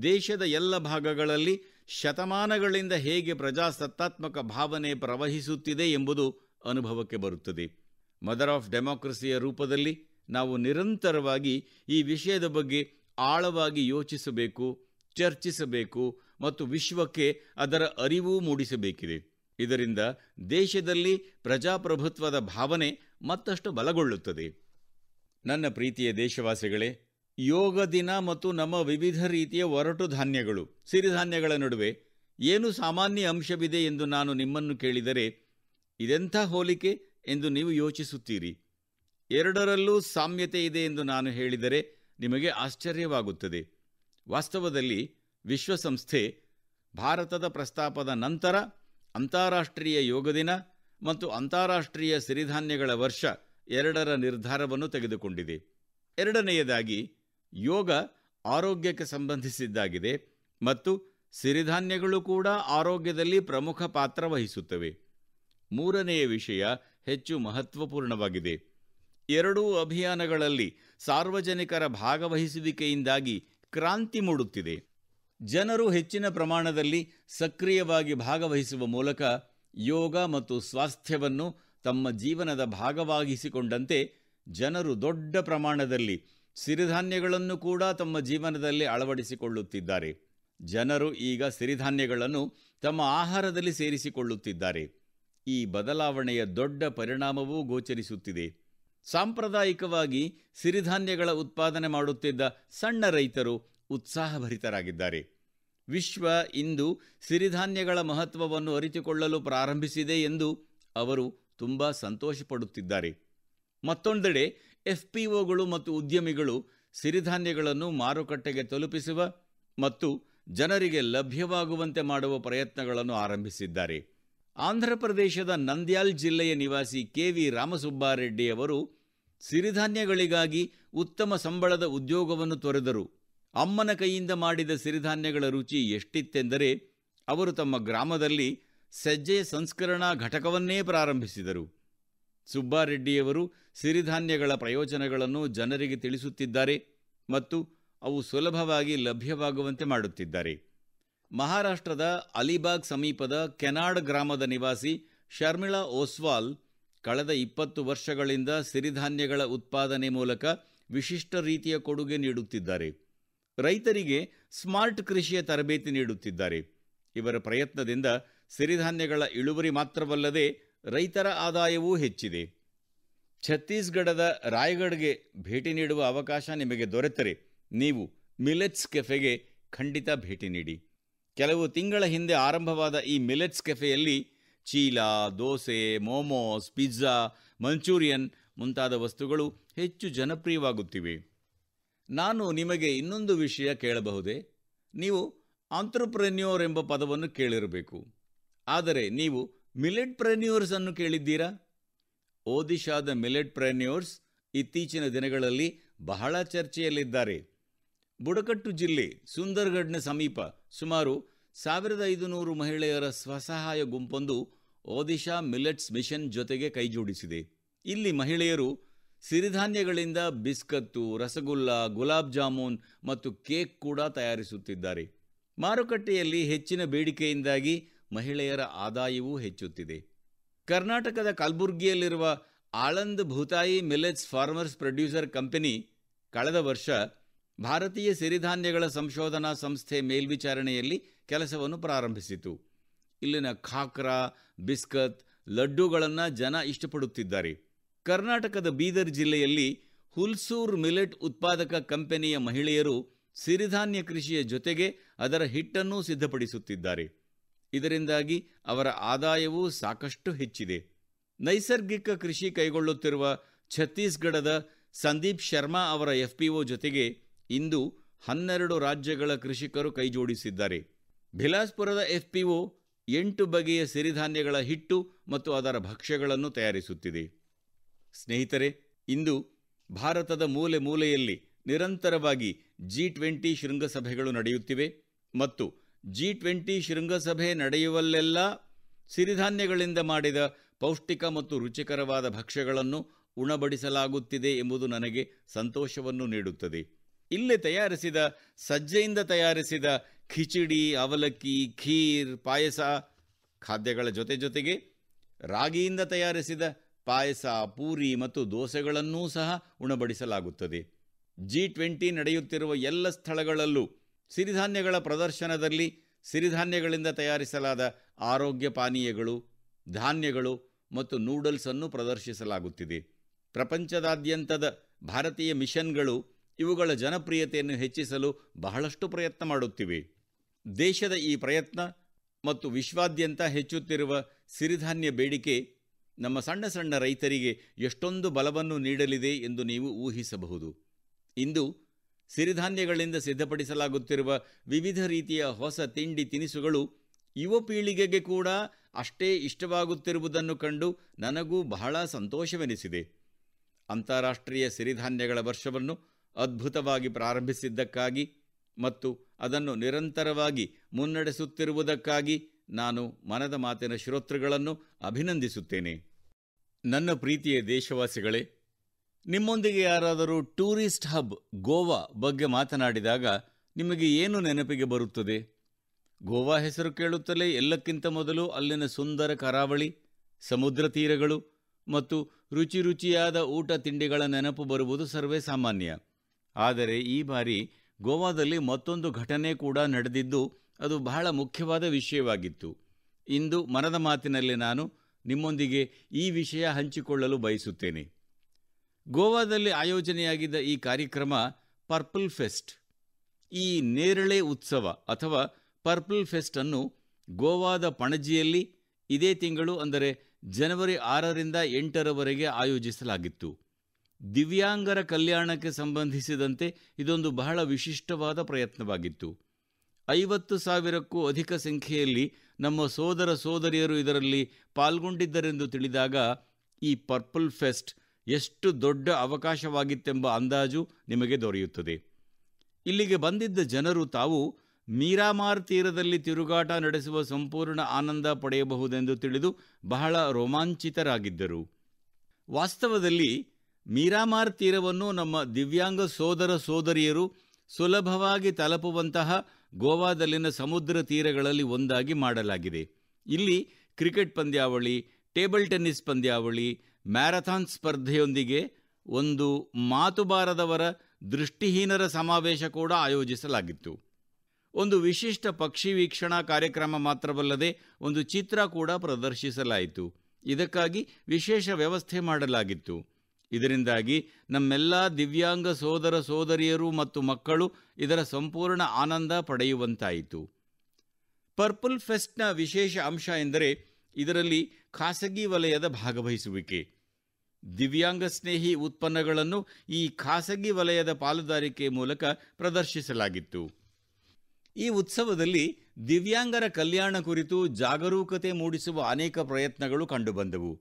ದೇಶದ ಎಲ್ಲ ಭಾಗಗಳಲ್ಲಿ ಶತಮಾನಗಳಿಂದ ಹೇಗೆ ಪ್ರಜಾಸತ್ತಾತ್ಮಕ ಭಾವನೆ ಪ್ರವಹಿಸುತ್ತಿದೆ ಎಂಬುದು ಅನುಭವಕ್ಕೆ ಬರುತ್ತದೆ ಮದರ್ ಆಫ್ ಡೆಮಾಕ್ರಸಿಯ ರೂಪದಲ್ಲಿ ನಾವು ನಿರಂತರವಾಗಿ ಈ ವಿಷಯದ ಬಗ್ಗೆ ಆಳವಾಗಿ ಯೋಚಿಸಬೇಕು ಚರ್ಚಿಸಬೇಕು ಮತ್ತು ವಿಶ್ವಕ್ಕೆ ಅದರ ಅರಿವು ಮೂಡಿಸಬೇಕಿದೆ ಇದರಿಂದ ದೇಶದಲ್ಲಿ ಪ್ರಜಾಪ್ರಭುತ್ವದ ಭಾವನೆ ಮತ್ತಷ್ಟು ಬಲಗೊಳ್ಳುತ್ತದೆ ನನ್ನ ಪ್ರೀತಿಯ ದೇಶವಾಸಿಗಳೇ ಯೋಗ ದಿನ ಮತ್ತು ನಮ್ಮ ವಿವಿಧ ರೀತಿಯ ಒರಟು ಧಾನ್ಯಗಳು ಸಿರಿಧಾನ್ಯಗಳ ನಡುವೆ ಏನು ಸಾಮಾನ್ಯ ಅಂಶವಿದೆ ಎಂದು ನಾನು ನಿಮ್ಮನ್ನು ಕೇಳಿದರೆ ಇದೆಂಥ ಹೋಲಿಕೆ ಎಂದು ನೀವು ಯೋಚಿಸುತ್ತೀರಿ ಎರಡರಲ್ಲೂ ಸಾಮ್ಯತೆ ಇದೆ ಎಂದು ನಾನು ಹೇಳಿದರೆ ನಿಮಗೆ ಆಶ್ಚರ್ಯವಾಗುತ್ತದೆ ವಾಸ್ತವದಲ್ಲಿ ವಿಶ್ವಸಂಸ್ಥೆ ಭಾರತದ ಪ್ರಸ್ತಾಪದ ನಂತರ ಅಂತಾರಾಷ್ಟ್ರೀಯ ಯೋಗ ದಿನ ಮತ್ತು ಅಂತಾರಾಷ್ಟ್ರೀಯ ಸಿರಿಧಾನ್ಯಗಳ ವರ್ಷ ಎರಡರ ನಿರ್ಧಾರವನ್ನು ತೆಗೆದುಕೊಂಡಿದೆ ಎರಡನೆಯದಾಗಿ ಯೋಗ ಆರೋಗ್ಯಕ್ಕೆ ಸಂಬಂಧಿಸಿದ್ದಾಗಿದೆ ಮತ್ತು ಸಿರಿಧಾನ್ಯಗಳು ಕೂಡ ಆರೋಗ್ಯದಲ್ಲಿ ಪ್ರಮುಖ ಪಾತ್ರ ವಹಿಸುತ್ತವೆ ಮೂರನೆಯ ವಿಷಯ ಹೆಚ್ಚು ಮಹತ್ವಪೂರ್ಣವಾಗಿದೆ ಎರಡೂ ಅಭಿಯಾನಗಳಲ್ಲಿ ಸಾರ್ವಜನಿಕರ ಭಾಗವಹಿಸುವಿಕೆಯಿಂದಾಗಿ ಕ್ರಾಂತಿ ಮೂಡುತ್ತಿದೆ ಜನರು ಹೆಚ್ಚಿನ ಪ್ರಮಾಣದಲ್ಲಿ ಸಕ್ರಿಯವಾಗಿ ಭಾಗವಹಿಸುವ ಮೂಲಕ ಯೋಗ ಮತ್ತು ಸ್ವಾಸ್ಥ್ಯವನ್ನು ತಮ್ಮ ಜೀವನದ ಭಾಗವಾಗಿಸಿಕೊಂಡಂತೆ ಜನರು ದೊಡ್ಡ ಪ್ರಮಾಣದಲ್ಲಿ ಸಿರಿಧಾನ್ಯಗಳನ್ನು ಕೂಡ ತಮ್ಮ ಜೀವನದಲ್ಲಿ ಅಳವಡಿಸಿಕೊಳ್ಳುತ್ತಿದ್ದಾರೆ ಜನರು ಈಗ ಸಿರಿಧಾನ್ಯಗಳನ್ನು ತಮ್ಮ ಆಹಾರದಲ್ಲಿ ಸೇರಿಸಿಕೊಳ್ಳುತ್ತಿದ್ದಾರೆ ಈ ಬದಲಾವಣೆಯ ದೊಡ್ಡ ಪರಿಣಾಮವೂ ಗೋಚರಿಸುತ್ತಿದೆ ಸಾಂಪ್ರದಾಯಿಕವಾಗಿ ಸಿರಿಧಾನ್ಯಗಳ ಉತ್ಪಾದನೆ ಮಾಡುತ್ತಿದ್ದ ಸಣ್ಣ ರೈತರು ಉತ್ಸಾಹಭರಿತರಾಗಿದ್ದಾರೆ ವಿಶ್ವ ಇಂದು ಸಿರಿಧಾನ್ಯಗಳ ಮಹತ್ವವನ್ನು ಅರಿತುಕೊಳ್ಳಲು ಪ್ರಾರಂಭಿಸಿದೆ ಎಂದು ಅವರು ತುಂಬ ಸಂತೋಷಪಡುತ್ತಿದ್ದಾರೆ ಮತ್ತೊಂದೆಡೆ ಎಫ್ ಪಿ ಮತ್ತು ಉದ್ಯಮಿಗಳು ಸಿರಿಧಾನ್ಯಗಳನ್ನು ಮಾರುಕಟ್ಟೆಗೆ ತಲುಪಿಸುವ ಮತ್ತು ಜನರಿಗೆ ಲಭ್ಯವಾಗುವಂತೆ ಮಾಡುವ ಪ್ರಯತ್ನಗಳನ್ನು ಆರಂಭಿಸಿದ್ದಾರೆ ಆಂಧ್ರಪ್ರದೇಶದ ನಂದ್ಯಾಲ್ ಜಿಲ್ಲೆಯ ನಿವಾಸಿ ಕೆ ವಿ ರಾಮಸುಬ್ಬಾರೆಡ್ಡಿ ಅವರು ಸಿರಿಧಾನ್ಯಗಳಿಗಾಗಿ ಉತ್ತಮ ಸಂಬಳದ ಉದ್ಯೋಗವನ್ನು ತೊರೆದರು ಅಮ್ಮನ ಕೈಯಿಂದ ಮಾಡಿದ ಸಿರಿಧಾನ್ಯಗಳ ರುಚಿ ಎಷ್ಟಿತ್ತೆಂದರೆ ಅವರು ತಮ್ಮ ಗ್ರಾಮದಲ್ಲಿ ಸಜ್ಜೆ ಸಂಸ್ಕರಣಾ ಘಟಕವನ್ನೇ ಪ್ರಾರಂಭಿಸಿದರು ಸುಬ್ಬಾರೆಡ್ಡಿಯವರು ಸಿರಿಧಾನ್ಯಗಳ ಪ್ರಯೋಜನಗಳನ್ನು ಜನರಿಗೆ ತಿಳಿಸುತ್ತಿದ್ದಾರೆ ಮತ್ತು ಅವು ಸುಲಭವಾಗಿ ಲಭ್ಯವಾಗುವಂತೆ ಮಾಡುತ್ತಿದ್ದಾರೆ ಮಹಾರಾಷ್ಟ್ರದ ಅಲಿಬಾಗ್ ಸಮೀಪದ ಕೆನಾಡ್ ಗ್ರಾಮದ ನಿವಾಸಿ ಶರ್ಮಿಳಾ ಓಸ್ವಾಲ್ ಕಳೆದ ಇಪ್ಪತ್ತು ವರ್ಷಗಳಿಂದ ಸಿರಿಧಾನ್ಯಗಳ ಉತ್ಪಾದನೆ ಮೂಲಕ ವಿಶಿಷ್ಟ ರೀತಿಯ ಕೊಡುಗೆ ನೀಡುತ್ತಿದ್ದಾರೆ ರೈತರಿಗೆ ಸ್ಮಾರ್ಟ್ ಕೃಷಿಯ ತರಬೇತಿ ನೀಡುತ್ತಿದ್ದಾರೆ ಇವರ ಪ್ರಯತ್ನದಿಂದ ಸಿರಿಧಾನ್ಯಗಳ ಇಳುವರಿ ಮಾತ್ರವಲ್ಲದೆ ರೈತರ ಆದಾಯವೂ ಹೆಚ್ಚಿದೆ ಛತ್ತೀಸ್ಗಢದ ರಾಯ್ಗಢ್ಗೆ ಭೇಟಿ ನೀಡುವ ಅವಕಾಶ ನಿಮಗೆ ದೊರೆತರೆ ನೀವು ಮಿಲೆಟ್ಸ್ ಕೆಫೆಗೆ ಖಂಡಿತ ಭೇಟಿ ನೀಡಿ ಕೆಲವು ತಿಂಗಳ ಹಿಂದೆ ಆರಂಭವಾದ ಈ ಮಿಲೆಟ್ಸ್ ಕೆಫೆಯಲ್ಲಿ ಚೀಲಾ ದೋಸೆ ಮೋಮೋಸ್ ಪಿಜ್ಜಾ ಮಂಚೂರಿಯನ್ ಮುಂತಾದ ವಸ್ತುಗಳು ಹೆಚ್ಚು ಜನಪ್ರಿಯವಾಗುತ್ತಿವೆ ನಾನು ನಿಮಗೆ ಇನ್ನೊಂದು ವಿಷಯ ಕೇಳಬಹುದೇ ನೀವು ಆಂತ್ರಪ್ರೆನ್ಯೂರ್ ಎಂಬ ಪದವನ್ನು ಕೇಳಿರಬೇಕು ಆದರೆ ನೀವು ಮಿಲೆಟ್ ಪ್ರೆನ್ಯೂರ್ಸ್ ಅನ್ನು ಕೇಳಿದ್ದೀರಾ ಓದಿಶಾದ ಮಿಲೆಟ್ ಪ್ರೆನ್ಯೂರ್ಸ್ ಇತ್ತೀಚಿನ ದಿನಗಳಲ್ಲಿ ಬಹಳ ಚರ್ಚೆಯಲ್ಲಿದ್ದಾರೆ ಬುಡಕಟ್ಟು ಜಿಲ್ಲೆ ಸುಂದರ್ಗಢ್ನ ಸಮೀಪ ಸುಮಾರು ಸಾವಿರದ ಐದುನೂರು ಮಹಿಳೆಯರ ಸ್ವಸಹಾಯ ಗುಂಪೊಂದು ಓದಿಶಾ ಮಿಲೆಟ್ಸ್ ಮಿಷನ್ ಜೊತೆಗೆ ಕೈಜೋಡಿಸಿದೆ ಇಲ್ಲಿ ಮಹಿಳೆಯರು ಸಿರಿಧಾನ್ಯಗಳಿಂದ ಬಿಸ್ಕತ್ತು ರಸಗುಲ್ಲ ಗುಲಾಬ್ ಜಾಮೂನ್ ಮತ್ತು ಕೇಕ್ ಕೂಡ ತಯಾರಿಸುತ್ತಿದ್ದಾರೆ ಮಾರುಕಟ್ಟೆಯಲ್ಲಿ ಹೆಚ್ಚಿನ ಬೇಡಿಕೆಯಿಂದಾಗಿ ಮಹಿಳೆಯರ ಆದಾಯವೂ ಹೆಚ್ಚುತ್ತಿದೆ ಕರ್ನಾಟಕದ ಕಲಬುರ್ಗಿಯಲ್ಲಿರುವ Aland Bhootai millets farmers producer company ಕಳೆದ ವರ್ಷ ಭಾರತೀಯ ಸಿರಿಧಾನ್ಯಗಳ ಸಂಶೋಧನಾ ಸಂಸ್ಥೆ ಮೇಲ್ವಿಚಾರಣೆಯಲ್ಲಿ ಕೆಲಸವನ್ನು ಪ್ರಾರಂಭಿಸಿತು ಇಲ್ಲಿನ ಖಾಕ್ರಾ ಬಿಸ್ಕತ್ ಲಡ್ಡುಗಳನ್ನು ಜನ ಇಷ್ಟಪಡುತ್ತಿದ್ದಾರೆ ಕರ್ನಾಟಕದ ಬೀದರ್ ಜಿಲ್ಲೆಯಲ್ಲಿ ಹುಲ್ಸೂರ್ ಮಿಲೆಟ್ ಉತ್ಪಾದಕ ಕಂಪನಿಯ ಮಹಿಳೆಯರು ಸಿರಿಧಾನ್ಯ ಕೃಷಿಯ ಜೊತೆಗೆ ಅದರ ಹಿಟ್ಟನ್ನೂ ಸಿದ್ಧಪಡಿಸುತ್ತಿದ್ದಾರೆ ಇದರಿಂದಾಗಿ ಅವರ ಆದಾಯವೂ ಸಾಕಷ್ಟು ಹೆಚ್ಚಿದೆ ನೈಸರ್ಗಿಕ ಕೃಷಿ ಕೈಗೊಳ್ಳುತ್ತಿರುವ ಛತ್ತೀಸ್ಗಢದ ಸಂದೀಪ್ ಶರ್ಮಾ ಅವರ ಎಫ್ಪಿಒ ಜೊತೆಗೆ ಇಂದು ಹನ್ನೆರಡು ರಾಜ್ಯಗಳ ಕೃಷಿಕರು ಕೈಜೋಡಿಸಿದ್ದಾರೆ ಬಿಲಾಸ್ಪುರದ ಎಫ್ಪಿಒ ಎಂಟು ಬಗೆಯ ಸಿರಿಧಾನ್ಯಗಳ ಹಿಟ್ಟು ಮತ್ತು ಅದರ ಭಕ್ಷ್ಯಗಳನ್ನು ತಯಾರಿಸುತ್ತಿದೆ ಸ್ನೇಹಿತರೆ ಇಂದು ಭಾರತದ ಮೂಲೆ ಮೂಲೆಯಲ್ಲಿ ನಿರಂತರವಾಗಿ ಜಿ ಟ್ವೆಂಟಿ ಶೃಂಗಸಭೆಗಳು ನಡೆಯುತ್ತಿವೆ ಮತ್ತು ಜಿ ಟ್ವೆಂಟಿ ಶೃಂಗಸಭೆ ನಡೆಯುವಲ್ಲೆಲ್ಲ ಸಿರಿಧಾನ್ಯಗಳಿಂದ ಮಾಡಿದ ಪೌಷ್ಟಿಕ ಮತ್ತು ರುಚಿಕರವಾದ ಭಕ್ಷ್ಯಗಳನ್ನು ಉಣಬಡಿಸಲಾಗುತ್ತಿದೆ ಎಂಬುದು ನನಗೆ ಸಂತೋಷವನ್ನು ನೀಡುತ್ತದೆ ಇಲ್ಲೇ ತಯಾರಿಸಿದ ಸಜ್ಜೆಯಿಂದ ತಯಾರಿಸಿದ ಖಿಚಡಿ ಅವಲಕ್ಕಿ ಖೀರ್ ಪಾಯಸ ಖಾದ್ಯಗಳ ಜೊತೆ ಜೊತೆಗೆ ರಾಗಿಯಿಂದ ತಯಾರಿಸಿದ ಪಾಯಸ ಪೂರಿ ಮತ್ತು ದೋಸೆಗಳನ್ನೂ ಸಹ ಉಣಬಡಿಸಲಾಗುತ್ತದೆ ಜಿ ಟ್ವೆಂಟಿ ನಡೆಯುತ್ತಿರುವ ಎಲ್ಲ ಸ್ಥಳಗಳಲ್ಲೂ ಸಿರಿಧಾನ್ಯಗಳ ಪ್ರದರ್ಶನದಲ್ಲಿ ಸಿರಿಧಾನ್ಯಗಳಿಂದ ತಯಾರಿಸಲಾದ ಆರೋಗ್ಯ ಪಾನೀಯಗಳು ಧಾನ್ಯಗಳು ಮತ್ತು ನೂಡಲ್ಸನ್ನು ಪ್ರದರ್ಶಿಸಲಾಗುತ್ತಿದೆ ಪ್ರಪಂಚದಾದ್ಯಂತದ ಭಾರತೀಯ ಮಿಷನ್ಗಳು ಇವುಗಳ ಜನಪ್ರಿಯತೆಯನ್ನು ಹೆಚ್ಚಿಸಲು ಬಹಳಷ್ಟು ಪ್ರಯತ್ನ ಮಾಡುತ್ತಿವೆ ದೇಶದ ಈ ಪ್ರಯತ್ನ ಮತ್ತು ವಿಶ್ವಾದ್ಯಂತ ಹೆಚ್ಚುತ್ತಿರುವ ಸಿರಿಧಾನ್ಯ ಬೇಡಿಕೆ ನಮ್ಮ ಸಣ್ಣ ಸಣ್ಣ ರೈತರಿಗೆ ಎಷ್ಟೊಂದು ಬಲವನ್ನು ನೀಡಲಿದೆ ಎಂದು ನೀವು ಊಹಿಸಬಹುದು ಇಂದು ಸಿರಿಧಾನ್ಯಗಳಿಂದ ಸಿದ್ಧಪಡಿಸಲಾಗುತ್ತಿರುವ ವಿವಿಧ ರೀತಿಯ ಹೊಸ ತಿಂಡಿ ತಿನಿಸುಗಳು ಯುವ ಪೀಳಿಗೆಗೆ ಕೂಡ ಅಷ್ಟೇ ಇಷ್ಟವಾಗುತ್ತಿರುವುದನ್ನು ಕಂಡು ನನಗೂ ಬಹಳ ಸಂತೋಷವೆನಿಸಿದೆ ಅಂತಾರಾಷ್ಟ್ರೀಯ ಸಿರಿಧಾನ್ಯಗಳ ವರ್ಷವನ್ನು ಅದ್ಭುತವಾಗಿ ಪ್ರಾರಂಭಿಸಿದ್ದಕ್ಕಾಗಿ ಮತ್ತು ಅದನ್ನು ನಿರಂತರವಾಗಿ ಮುನ್ನಡೆಸುತ್ತಿರುವುದಕ್ಕಾಗಿ ನಾನು ಮನದ ಮಾತಿನ ಶ್ರೋತೃಗಳನ್ನು ಅಭಿನಂದಿಸುತ್ತೇನೆ ನನ್ನ ಪ್ರೀತಿಯ ದೇಶವಾಸಿಗಳೇ ನಿಮ್ಮೊಂದಿಗೆ ಯಾರಾದರೂ ಟೂರಿಸ್ಟ್ ಹಬ್ ಗೋವಾ ಬಗ್ಗೆ ಮಾತನಾಡಿದಾಗ ನಿಮಗೆ ಏನು ನೆನಪಿಗೆ ಬರುತ್ತದೆ ಗೋವಾ ಹೆಸರು ಕೇಳುತ್ತಲೇ ಎಲ್ಲಕ್ಕಿಂತ ಮೊದಲು ಅಲ್ಲಿನ ಸುಂದರ ಕರಾವಳಿ ಸಮುದ್ರ ತೀರಗಳು ಮತ್ತು ರುಚಿ ರುಚಿಯಾದ ಊಟ ತಿಂಡಿಗಳ ನೆನಪು ಬರುವುದು ಸರ್ವೇ ಸಾಮಾನ್ಯ ಆದರೆ ಈ ಬಾರಿ ಗೋವಾದಲ್ಲಿ ಮತ್ತೊಂದು ಘಟನೆ ಕೂಡ ನಡೆದಿದ್ದು ಅದು ಬಹಳ ಮುಖ್ಯವಾದ ವಿಷಯವಾಗಿತ್ತು ಇಂದು ಮನದ ಮಾತಿನಲ್ಲಿ ನಾನು ನಿಮ್ಮೊಂದಿಗೆ ಈ ವಿಷಯ ಹಂಚಿಕೊಳ್ಳಲು ಬಯಸುತ್ತೇನೆ ಗೋವಾದಲ್ಲಿ ಆಯೋಜನೆಯಾಗಿದ್ದ ಈ ಕಾರ್ಯಕ್ರಮ ಪರ್ಪಲ್ ಫೆಸ್ಟ್ ಈ ನೇರಳೆ ಉತ್ಸವ ಅಥವಾ ಪರ್ಪಲ್ ಫೆಸ್ಟ್ ಅನ್ನು ಗೋವಾದ ಪಣಜಿಯಲ್ಲಿ ಇದೇ ತಿಂಗಳು ಅಂದರೆ ಜನವರಿ ಆರರಿಂದ ಎಂಟರವರೆಗೆ ಆಯೋಜಿಸಲಾಗಿತ್ತು ದಿವ್ಯಾಂಗರ ಕಲ್ಯಾಣಕ್ಕೆ ಸಂಬಂಧಿಸಿದಂತೆ ಇದೊಂದು ಬಹಳ ವಿಶಿಷ್ಟವಾದ ಪ್ರಯತ್ನವಾಗಿತ್ತು ಐವತ್ತು ಸಾವಿರಕ್ಕೂ ಅಧಿಕ ಸಂಖ್ಯೆಯಲ್ಲಿ ನಮ್ಮ ಸೋದರ ಸೋದರಿಯರು ಇದರಲ್ಲಿ ಪಾಲ್ಗೊಂಡಿದ್ದರೆಂದು ತಿಳಿದಾಗ ಈ ಪರ್ಪಲ್ ಫೆಸ್ಟ್ ಎಷ್ಟು ದೊಡ್ಡ ಅವಕಾಶವಾಗಿತ್ತೆಂಬ ಅಂದಾಜು ನಿಮಗೆ ದೊರೆಯುತ್ತದೆ ಇಲ್ಲಿಗೆ ಬಂದಿದ್ದ ಜನರು ತಾವು ಮೀರಾಮಾರ್ ತೀರದಲ್ಲಿ ತಿರುಗಾಟ ನಡೆಸುವ ಸಂಪೂರ್ಣ ಆನಂದ ಪಡೆಯಬಹುದೆಂದು ತಿಳಿದು ಬಹಳ ರೋಮಾಂಚಿತರಾಗಿದ್ದರು ವಾಸ್ತವದಲ್ಲಿ ಮೀರಾಮಾರ್ ತೀರವನ್ನು ನಮ್ಮ ದಿವ್ಯಾಂಗ ಸೋದರ ಸೋದರಿಯರು ಸುಲಭವಾಗಿ ತಲುಪುವಂತಹ ಗೋವಾದಲ್ಲಿನ ಸಮುದ್ರ ತೀರಗಳಲ್ಲಿ ಒಂದಾಗಿ ಮಾಡಲಾಗಿದೆ ಇಲ್ಲಿ ಕ್ರಿಕೆಟ್ ಪಂದ್ಯಾವಳಿ ಟೇಬಲ್ ಟೆನ್ನಿಸ್ ಪಂದ್ಯಾವಳಿ ಮ್ಯಾರಥಾನ್ ಸ್ಪರ್ಧೆಯೊಂದಿಗೆ ಒಂದು ಮಾತುಬಾರದವರ ದೃಷ್ಟಿಹೀನರ ಸಮಾವೇಶ ಕೂಡ ಆಯೋಜಿಸಲಾಗಿತ್ತು ಒಂದು ವಿಶಿಷ್ಟ ಪಕ್ಷಿ ವೀಕ್ಷಣಾ ಕಾರ್ಯಕ್ರಮ ಮಾತ್ರವಲ್ಲದೆ ಒಂದು ಚಿತ್ರ ಕೂಡ ಪ್ರದರ್ಶಿಸಲಾಯಿತು ಇದಕ್ಕಾಗಿ ವಿಶೇಷ ವ್ಯವಸ್ಥೆ ಮಾಡಲಾಗಿತ್ತು ಇದರಿಂದಾಗಿ ನಮ್ಮೆಲ್ಲ ದಿವ್ಯಾಂಗ ಸೋದರ ಸೋದರಿಯರು ಮತ್ತು ಮಕ್ಕಳು ಇದರ ಸಂಪೂರ್ಣ ಆನಂದ ಪಡೆಯುವಂತಾಯಿತು ಪರ್ಪಲ್ ಫೆಸ್ಟ್ನ ವಿಶೇಷ ಅಂಶ ಎಂದರೆ ಇದರಲ್ಲಿ ಖಾಸಗಿ ವಲಯದ ಭಾಗವಹಿಸುವಿಕೆ ದಿವ್ಯಾಂಗ ಸ್ನೇಹಿ ಉತ್ಪನ್ನಗಳನ್ನು ಈ ಖಾಸಗಿ ವಲಯದ ಪಾಲುದಾರಿಕೆ ಮೂಲಕ ಪ್ರದರ್ಶಿಸಲಾಗಿತ್ತು ಈ ಉತ್ಸವದಲ್ಲಿ ದಿವ್ಯಾಂಗರ ಕಲ್ಯಾಣ ಕುರಿತು ಜಾಗರೂಕತೆ ಮೂಡಿಸುವ ಅನೇಕ ಪ್ರಯತ್ನಗಳು ಕಂಡುಬಂದವು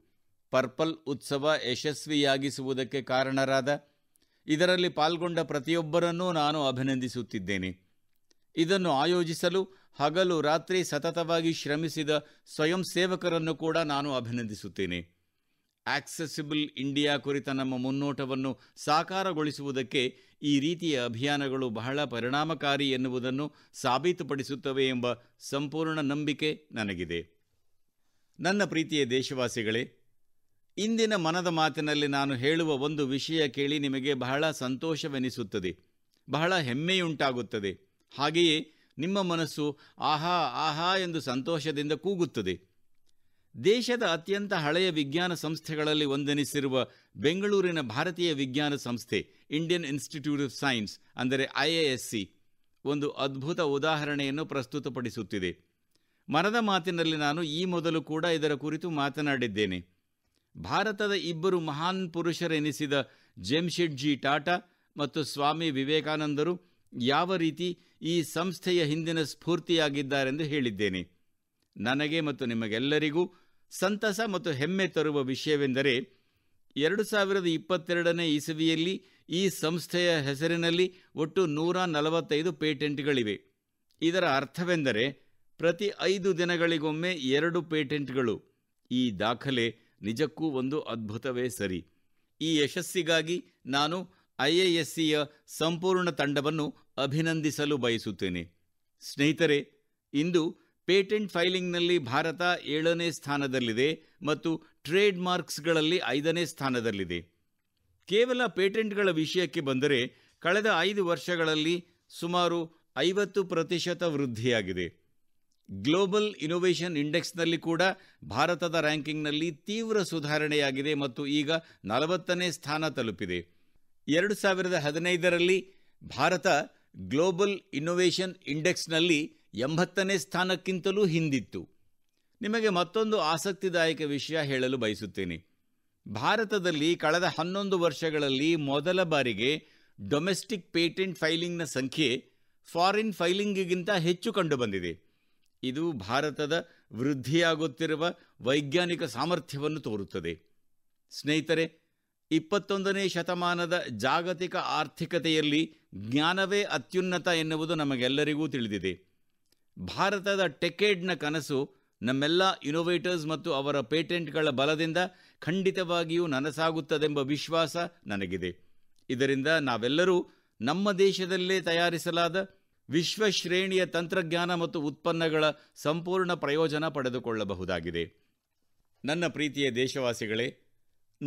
ಪರ್ಪಲ್ ಉತ್ಸವ ಯಶಸ್ವಿಯಾಗಿಸುವುದಕ್ಕೆ ಕಾರಣರಾದ ಇದರಲ್ಲಿ ಪಾಲ್ಗೊಂಡ ಪ್ರತಿಯೊಬ್ಬರನ್ನೂ ನಾನು ಅಭಿನಂದಿಸುತ್ತಿದ್ದೇನೆ ಇದನ್ನು ಆಯೋಜಿಸಲು ಹಗಲು ರಾತ್ರಿ ಸತತವಾಗಿ ಶ್ರಮಿಸಿದ ಸ್ವಯಂ ಸೇವಕರನ್ನು ಕೂಡ ನಾನು ಅಭಿನಂದಿಸುತ್ತೇನೆ ಆಕ್ಸೆಸಿಬಲ್ ಇಂಡಿಯಾ ಕುರಿತ ನಮ್ಮ ಮುನ್ನೋಟವನ್ನು ಸಾಕಾರಗೊಳಿಸುವುದಕ್ಕೆ ಈ ರೀತಿಯ ಅಭಿಯಾನಗಳು ಬಹಳ ಪರಿಣಾಮಕಾರಿ ಎನ್ನುವುದನ್ನು ಸಾಬೀತುಪಡಿಸುತ್ತವೆ ಎಂಬ ಸಂಪೂರ್ಣ ನಂಬಿಕೆ ನನಗಿದೆ ನನ್ನ ಪ್ರೀತಿಯ ದೇಶವಾಸಿಗಳೇ ಇಂದಿನ ಮನದ ಮಾತಿನಲ್ಲಿ ನಾನು ಹೇಳುವ ಒಂದು ವಿಷಯ ಕೇಳಿ ನಿಮಗೆ ಬಹಳ ಸಂತೋಷವೆನಿಸುತ್ತದೆ ಬಹಳ ಹೆಮ್ಮೆಯುಂಟಾಗುತ್ತದೆ ಹಾಗೆಯೇ ನಿಮ್ಮ ಮನಸ್ಸು ಆಹಾ ಆಹಾ ಎಂದು ಸಂತೋಷದಿಂದ ಕೂಗುತ್ತದೆ ದೇಶದ ಅತ್ಯಂತ ಹಳೆಯ ವಿಜ್ಞಾನ ಸಂಸ್ಥೆಗಳಲ್ಲಿ ಒಂದೆನಿಸಿರುವ ಬೆಂಗಳೂರಿನ ಭಾರತೀಯ ವಿಜ್ಞಾನ ಸಂಸ್ಥೆ ಇಂಡಿಯನ್ ಇನ್ಸ್ಟಿಟ್ಯೂಟ್ ಆಫ್ ಸೈನ್ಸ್ ಅಂದರೆ ಐ ಒಂದು ಅದ್ಭುತ ಉದಾಹರಣೆಯನ್ನು ಪ್ರಸ್ತುತಪಡಿಸುತ್ತಿದೆ ಮನದ ಮಾತಿನಲ್ಲಿ ನಾನು ಈ ಮೊದಲು ಕೂಡ ಇದರ ಕುರಿತು ಮಾತನಾಡಿದ್ದೇನೆ ಭಾರತದ ಇಬ್ಬರು ಮಹಾನ್ ಪುರುಷರೆನಿಸಿದ ಜೆಮ್ಶೆಡ್ಜಿ ಟಾಟಾ ಮತ್ತು ಸ್ವಾಮಿ ವಿವೇಕಾನಂದರು ಯಾವ ರೀತಿ ಈ ಸಂಸ್ಥೆಯ ಹಿಂದಿನ ಸ್ಫೂರ್ತಿಯಾಗಿದ್ದಾರೆಂದು ಹೇಳಿದ್ದೇನೆ ನನಗೆ ಮತ್ತು ನಿಮಗೆಲ್ಲರಿಗೂ ಸಂತಸ ಮತ್ತು ಹೆಮ್ಮೆ ತರುವ ವಿಷಯವೆಂದರೆ ಎರಡು ಸಾವಿರದ ಇಪ್ಪತ್ತೆರಡನೇ ಇಸವಿಯಲ್ಲಿ ಈ ಸಂಸ್ಥೆಯ ಹೆಸರಿನಲ್ಲಿ ಒಟ್ಟು ನೂರ ನಲವತ್ತೈದು ಪೇಟೆಂಟ್ಗಳಿವೆ ಇದರ ಅರ್ಥವೆಂದರೆ ಪ್ರತಿ ಐದು ದಿನಗಳಿಗೊಮ್ಮೆ ಎರಡು ಪೇಟೆಂಟ್ಗಳು ಈ ದಾಖಲೆ ನಿಜಕ್ಕೂ ಒಂದು ಅದ್ಭುತವೇ ಸರಿ ಈ ಯಶಸ್ಸಿಗಾಗಿ ನಾನು ಐ ಎ ಸಿಯ ಸಂಪೂರ್ಣ ತಂಡವನ್ನು ಅಭಿನಂದಿಸಲು ಬಯಸುತ್ತೇನೆ ಸ್ನೇಹಿತರೆ ಇಂದು ಪೇಟೆಂಟ್ ಫೈಲಿಂಗ್ನಲ್ಲಿ ಭಾರತ ಏಳನೇ ಸ್ಥಾನದಲ್ಲಿದೆ ಮತ್ತು ಟ್ರೇಡ್ ಮಾರ್ಕ್ಸ್ಗಳಲ್ಲಿ ಐದನೇ ಸ್ಥಾನದಲ್ಲಿದೆ ಕೇವಲ ಪೇಟೆಂಟ್ಗಳ ವಿಷಯಕ್ಕೆ ಬಂದರೆ ಕಳೆದ ಐದು ವರ್ಷಗಳಲ್ಲಿ ಸುಮಾರು ಐವತ್ತು ಪ್ರತಿಶತ ವೃದ್ಧಿಯಾಗಿದೆ ಗ್ಲೋಬಲ್ ಇನೋವೇಷನ್ ಇಂಡೆಕ್ಸ್ನಲ್ಲಿ ಕೂಡ ಭಾರತದ ರ್ಯಾಂಕಿಂಗ್ನಲ್ಲಿ ತೀವ್ರ ಸುಧಾರಣೆಯಾಗಿದೆ ಮತ್ತು ಈಗ ನಲವತ್ತನೇ ಸ್ಥಾನ ತಲುಪಿದೆ ಎರಡು ಸಾವಿರದ ಹದಿನೈದರಲ್ಲಿ ಭಾರತ ಗ್ಲೋಬಲ್ ಇನ್ನೋವೇಷನ್ ಇಂಡೆಕ್ಸ್ನಲ್ಲಿ ಎಂಬತ್ತನೇ ಸ್ಥಾನಕ್ಕಿಂತಲೂ ಹಿಂದಿತ್ತು ನಿಮಗೆ ಮತ್ತೊಂದು ಆಸಕ್ತಿದಾಯಕ ವಿಷಯ ಹೇಳಲು ಬಯಸುತ್ತೇನೆ ಭಾರತದಲ್ಲಿ ಕಳೆದ ಹನ್ನೊಂದು ವರ್ಷಗಳಲ್ಲಿ ಮೊದಲ ಬಾರಿಗೆ ಡೊಮೆಸ್ಟಿಕ್ ಪೇಟೆಂಟ್ ಫೈಲಿಂಗ್ನ ಸಂಖ್ಯೆ ಫಾರಿನ್ ಫೈಲಿಂಗ್ಗಿಂತ ಹೆಚ್ಚು ಕಂಡುಬಂದಿದೆ ಇದು ಭಾರತದ ವೃದ್ಧಿಯಾಗುತ್ತಿರುವ ವೈಜ್ಞಾನಿಕ ಸಾಮರ್ಥ್ಯವನ್ನು ತೋರುತ್ತದೆ ಸ್ನೇಹಿತರೆ ಇಪ್ಪತ್ತೊಂದನೇ ಶತಮಾನದ ಜಾಗತಿಕ ಆರ್ಥಿಕತೆಯಲ್ಲಿ ಜ್ಞಾನವೇ ಅತ್ಯುನ್ನತ ಎನ್ನುವುದು ನಮಗೆಲ್ಲರಿಗೂ ತಿಳಿದಿದೆ ಭಾರತದ ಟೆಕೆಡ್ನ ಕನಸು ನಮ್ಮೆಲ್ಲ ಇನೋವೇಟರ್ಸ್ ಮತ್ತು ಅವರ ಪೇಟೆಂಟ್ಗಳ ಬಲದಿಂದ ಖಂಡಿತವಾಗಿಯೂ ನನಸಾಗುತ್ತದೆಂಬ ವಿಶ್ವಾಸ ನನಗಿದೆ ಇದರಿಂದ ನಾವೆಲ್ಲರೂ ನಮ್ಮ ದೇಶದಲ್ಲೇ ತಯಾರಿಸಲಾದ ವಿಶ್ವಶ್ರೇಣಿಯ ತಂತ್ರಜ್ಞಾನ ಮತ್ತು ಉತ್ಪನ್ನಗಳ ಸಂಪೂರ್ಣ ಪ್ರಯೋಜನ ಪಡೆದುಕೊಳ್ಳಬಹುದಾಗಿದೆ ನನ್ನ ಪ್ರೀತಿಯ ದೇಶವಾಸಿಗಳೇ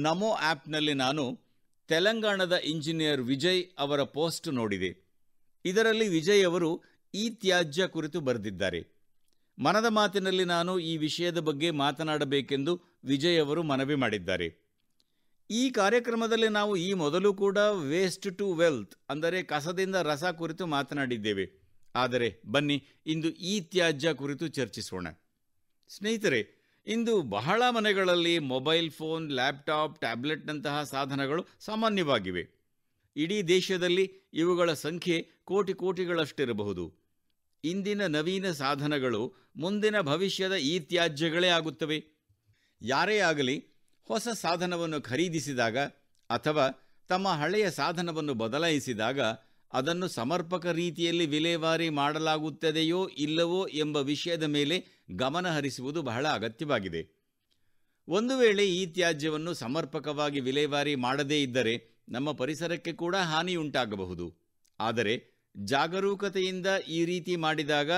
ನಮೋ ಆ್ಯಪ್ನಲ್ಲಿ ನಾನು ತೆಲಂಗಾಣದ ಇಂಜಿನಿಯರ್ ವಿಜಯ್ ಅವರ ಪೋಸ್ಟ್ ನೋಡಿದೆ ಇದರಲ್ಲಿ ವಿಜಯ್ ಅವರು ಈ ತ್ಯಾಜ್ಯ ಕುರಿತು ಬರೆದಿದ್ದಾರೆ ಮನದ ಮಾತಿನಲ್ಲಿ ನಾನು ಈ ವಿಷಯದ ಬಗ್ಗೆ ಮಾತನಾಡಬೇಕೆಂದು ವಿಜಯ್ ಅವರು ಮನವಿ ಮಾಡಿದ್ದಾರೆ ಈ ಕಾರ್ಯಕ್ರಮದಲ್ಲಿ ನಾವು ಈ ಮೊದಲು ಕೂಡ ವೇಸ್ಟ್ ಟು ವೆಲ್ತ್ ಅಂದರೆ ಕಸದಿಂದ ರಸ ಕುರಿತು ಮಾತನಾಡಿದ್ದೇವೆ ಆದರೆ ಬನ್ನಿ ಇಂದು ಈ ತ್ಯಾಜ್ಯ ಕುರಿತು ಚರ್ಚಿಸೋಣ ಸ್ನೇಹಿತರೆ ಇಂದು ಬಹಳ ಮನೆಗಳಲ್ಲಿ ಮೊಬೈಲ್ ಫೋನ್ ಲ್ಯಾಪ್ಟಾಪ್ ಟ್ಯಾಬ್ಲೆಟ್ನಂತಹ ಸಾಧನಗಳು ಸಾಮಾನ್ಯವಾಗಿವೆ ಇಡೀ ದೇಶದಲ್ಲಿ ಇವುಗಳ ಸಂಖ್ಯೆ ಕೋಟಿ ಕೋಟಿಗಳಷ್ಟಿರಬಹುದು ಇಂದಿನ ನವೀನ ಸಾಧನಗಳು ಮುಂದಿನ ಭವಿಷ್ಯದ ಈ ತ್ಯಾಜ್ಯಗಳೇ ಆಗುತ್ತವೆ ಯಾರೇ ಆಗಲಿ ಹೊಸ ಸಾಧನವನ್ನು ಖರೀದಿಸಿದಾಗ ಅಥವಾ ತಮ್ಮ ಹಳೆಯ ಸಾಧನವನ್ನು ಬದಲಾಯಿಸಿದಾಗ ಅದನ್ನು ಸಮರ್ಪಕ ರೀತಿಯಲ್ಲಿ ವಿಲೇವಾರಿ ಮಾಡಲಾಗುತ್ತದೆಯೋ ಇಲ್ಲವೋ ಎಂಬ ವಿಷಯದ ಮೇಲೆ ಗಮನಹರಿಸುವುದು ಬಹಳ ಅಗತ್ಯವಾಗಿದೆ ಒಂದು ವೇಳೆ ಈ ತ್ಯಾಜ್ಯವನ್ನು ಸಮರ್ಪಕವಾಗಿ ವಿಲೇವಾರಿ ಮಾಡದೇ ಇದ್ದರೆ ನಮ್ಮ ಪರಿಸರಕ್ಕೆ ಕೂಡ ಹಾನಿಯುಂಟಾಗಬಹುದು ಆದರೆ ಜಾಗರೂಕತೆಯಿಂದ ಈ ರೀತಿ ಮಾಡಿದಾಗ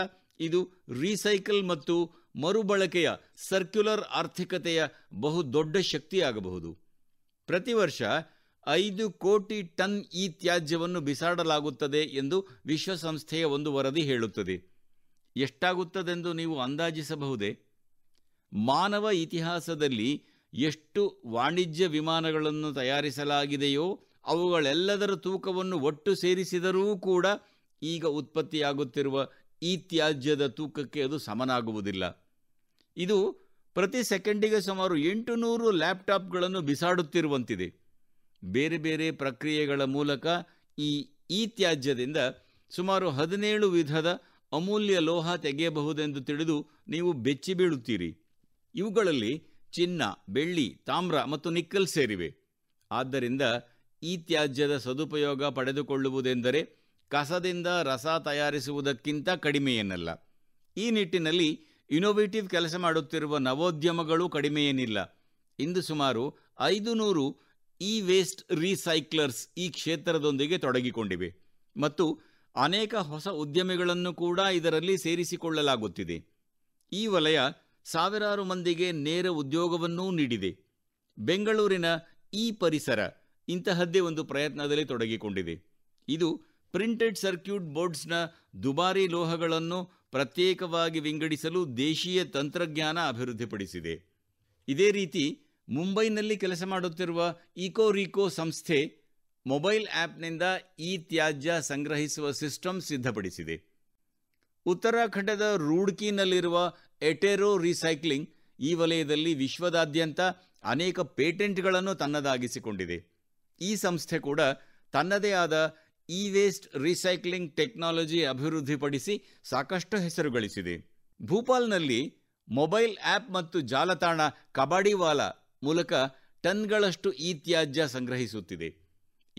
ಇದು ರೀಸೈಕಲ್ ಮತ್ತು ಮರುಬಳಕೆಯ ಸರ್ಕ್ಯುಲರ್ ಆರ್ಥಿಕತೆಯ ಬಹುದೊಡ್ಡ ಶಕ್ತಿಯಾಗಬಹುದು ಪ್ರತಿ ವರ್ಷ ಐದು ಕೋಟಿ ಟನ್ ಈ ತ್ಯಾಜ್ಯವನ್ನು ಬಿಸಾಡಲಾಗುತ್ತದೆ ಎಂದು ವಿಶ್ವಸಂಸ್ಥೆಯ ಒಂದು ವರದಿ ಹೇಳುತ್ತದೆ ಎಷ್ಟಾಗುತ್ತದೆಂದು ನೀವು ಅಂದಾಜಿಸಬಹುದೇ ಮಾನವ ಇತಿಹಾಸದಲ್ಲಿ ಎಷ್ಟು ವಾಣಿಜ್ಯ ವಿಮಾನಗಳನ್ನು ತಯಾರಿಸಲಾಗಿದೆಯೋ ಅವುಗಳೆಲ್ಲದರ ತೂಕವನ್ನು ಒಟ್ಟು ಸೇರಿಸಿದರೂ ಕೂಡ ಈಗ ಉತ್ಪತ್ತಿಯಾಗುತ್ತಿರುವ ಈ ತ್ಯಾಜ್ಯದ ತೂಕಕ್ಕೆ ಅದು ಸಮನಾಗುವುದಿಲ್ಲ ಇದು ಪ್ರತಿ ಸೆಕೆಂಡಿಗೆ ಸುಮಾರು ಎಂಟು ನೂರು ಲ್ಯಾಪ್ಟಾಪ್ಗಳನ್ನು ಬಿಸಾಡುತ್ತಿರುವಂತಿದೆ ಬೇರೆ ಬೇರೆ ಪ್ರಕ್ರಿಯೆಗಳ ಮೂಲಕ ಈ ಈ ತ್ಯಾಜ್ಯದಿಂದ ಸುಮಾರು ಹದಿನೇಳು ವಿಧದ ಅಮೂಲ್ಯ ಲೋಹ ತೆಗೆಯಬಹುದೆಂದು ತಿಳಿದು ನೀವು ಬೆಚ್ಚಿ ಬೀಳುತ್ತೀರಿ ಇವುಗಳಲ್ಲಿ ಚಿನ್ನ ಬೆಳ್ಳಿ ತಾಮ್ರ ಮತ್ತು ನಿಕ್ಕಲ್ ಸೇರಿವೆ ಆದ್ದರಿಂದ ಈ ತ್ಯಾಜ್ಯದ ಸದುಪಯೋಗ ಪಡೆದುಕೊಳ್ಳುವುದೆಂದರೆ ಕಸದಿಂದ ರಸ ತಯಾರಿಸುವುದಕ್ಕಿಂತ ಕಡಿಮೆಯೇನಲ್ಲ ಈ ನಿಟ್ಟಿನಲ್ಲಿ ಇನೋವೇಟಿವ್ ಕೆಲಸ ಮಾಡುತ್ತಿರುವ ನವೋದ್ಯಮಗಳು ಕಡಿಮೆಯೇನಿಲ್ಲ ಇಂದು ಸುಮಾರು ಐದು ನೂರು ಇ ವೇಸ್ಟ್ ರೀಸೈಕ್ಲರ್ಸ್ ಈ ಕ್ಷೇತ್ರದೊಂದಿಗೆ ತೊಡಗಿಕೊಂಡಿವೆ ಮತ್ತು ಅನೇಕ ಹೊಸ ಉದ್ಯಮಿಗಳನ್ನು ಕೂಡ ಇದರಲ್ಲಿ ಸೇರಿಸಿಕೊಳ್ಳಲಾಗುತ್ತಿದೆ ಈ ವಲಯ ಸಾವಿರಾರು ಮಂದಿಗೆ ನೇರ ಉದ್ಯೋಗವನ್ನೂ ನೀಡಿದೆ ಬೆಂಗಳೂರಿನ ಈ ಪರಿಸರ ಇಂತಹದ್ದೇ ಒಂದು ಪ್ರಯತ್ನದಲ್ಲಿ ತೊಡಗಿಕೊಂಡಿದೆ ಇದು ಪ್ರಿಂಟೆಡ್ ಸರ್ಕ್ಯೂಟ್ ಬೋರ್ಡ್ಸ್ನ ದುಬಾರಿ ಲೋಹಗಳನ್ನು ಪ್ರತ್ಯೇಕವಾಗಿ ವಿಂಗಡಿಸಲು ದೇಶೀಯ ತಂತ್ರಜ್ಞಾನ ಅಭಿವೃದ್ಧಿಪಡಿಸಿದೆ ಇದೇ ರೀತಿ ಮುಂಬೈನಲ್ಲಿ ಕೆಲಸ ಮಾಡುತ್ತಿರುವ ಇಕೋರಿಕೋ ಸಂಸ್ಥೆ ಮೊಬೈಲ್ ಆ್ಯಪ್ನಿಂದ ಈ ತ್ಯಾಜ್ಯ ಸಂಗ್ರಹಿಸುವ ಸಿಸ್ಟಮ್ ಸಿದ್ಧಪಡಿಸಿದೆ ಉತ್ತರಾಖಂಡದ ರೂಡ್ಕಿನಲ್ಲಿರುವ ಎಟೆರೋ ರೀಸೈಕ್ಲಿಂಗ್ ಈ ವಲಯದಲ್ಲಿ ವಿಶ್ವದಾದ್ಯಂತ ಅನೇಕ ಪೇಟೆಂಟ್ಗಳನ್ನು ತನ್ನದಾಗಿಸಿಕೊಂಡಿದೆ ಈ ಸಂಸ್ಥೆ ಕೂಡ ತನ್ನದೇ ಆದ ಇ ವೇಸ್ಟ್ ರೀಸೈಕ್ಲಿಂಗ್ ಟೆಕ್ನಾಲಜಿ ಅಭಿವೃದ್ಧಿಪಡಿಸಿ ಸಾಕಷ್ಟು ಹೆಸರು ಗಳಿಸಿದೆ ಭೂಪಾಲ್ನಲ್ಲಿ ಮೊಬೈಲ್ ಆ್ಯಪ್ ಮತ್ತು ಜಾಲತಾಣ ಕಬಾಡಿವಾಲ ಮೂಲಕ ಟನ್ಗಳಷ್ಟು ಇತ್ಯಾಜ್ಯ ಸಂಗ್ರಹಿಸುತ್ತಿದೆ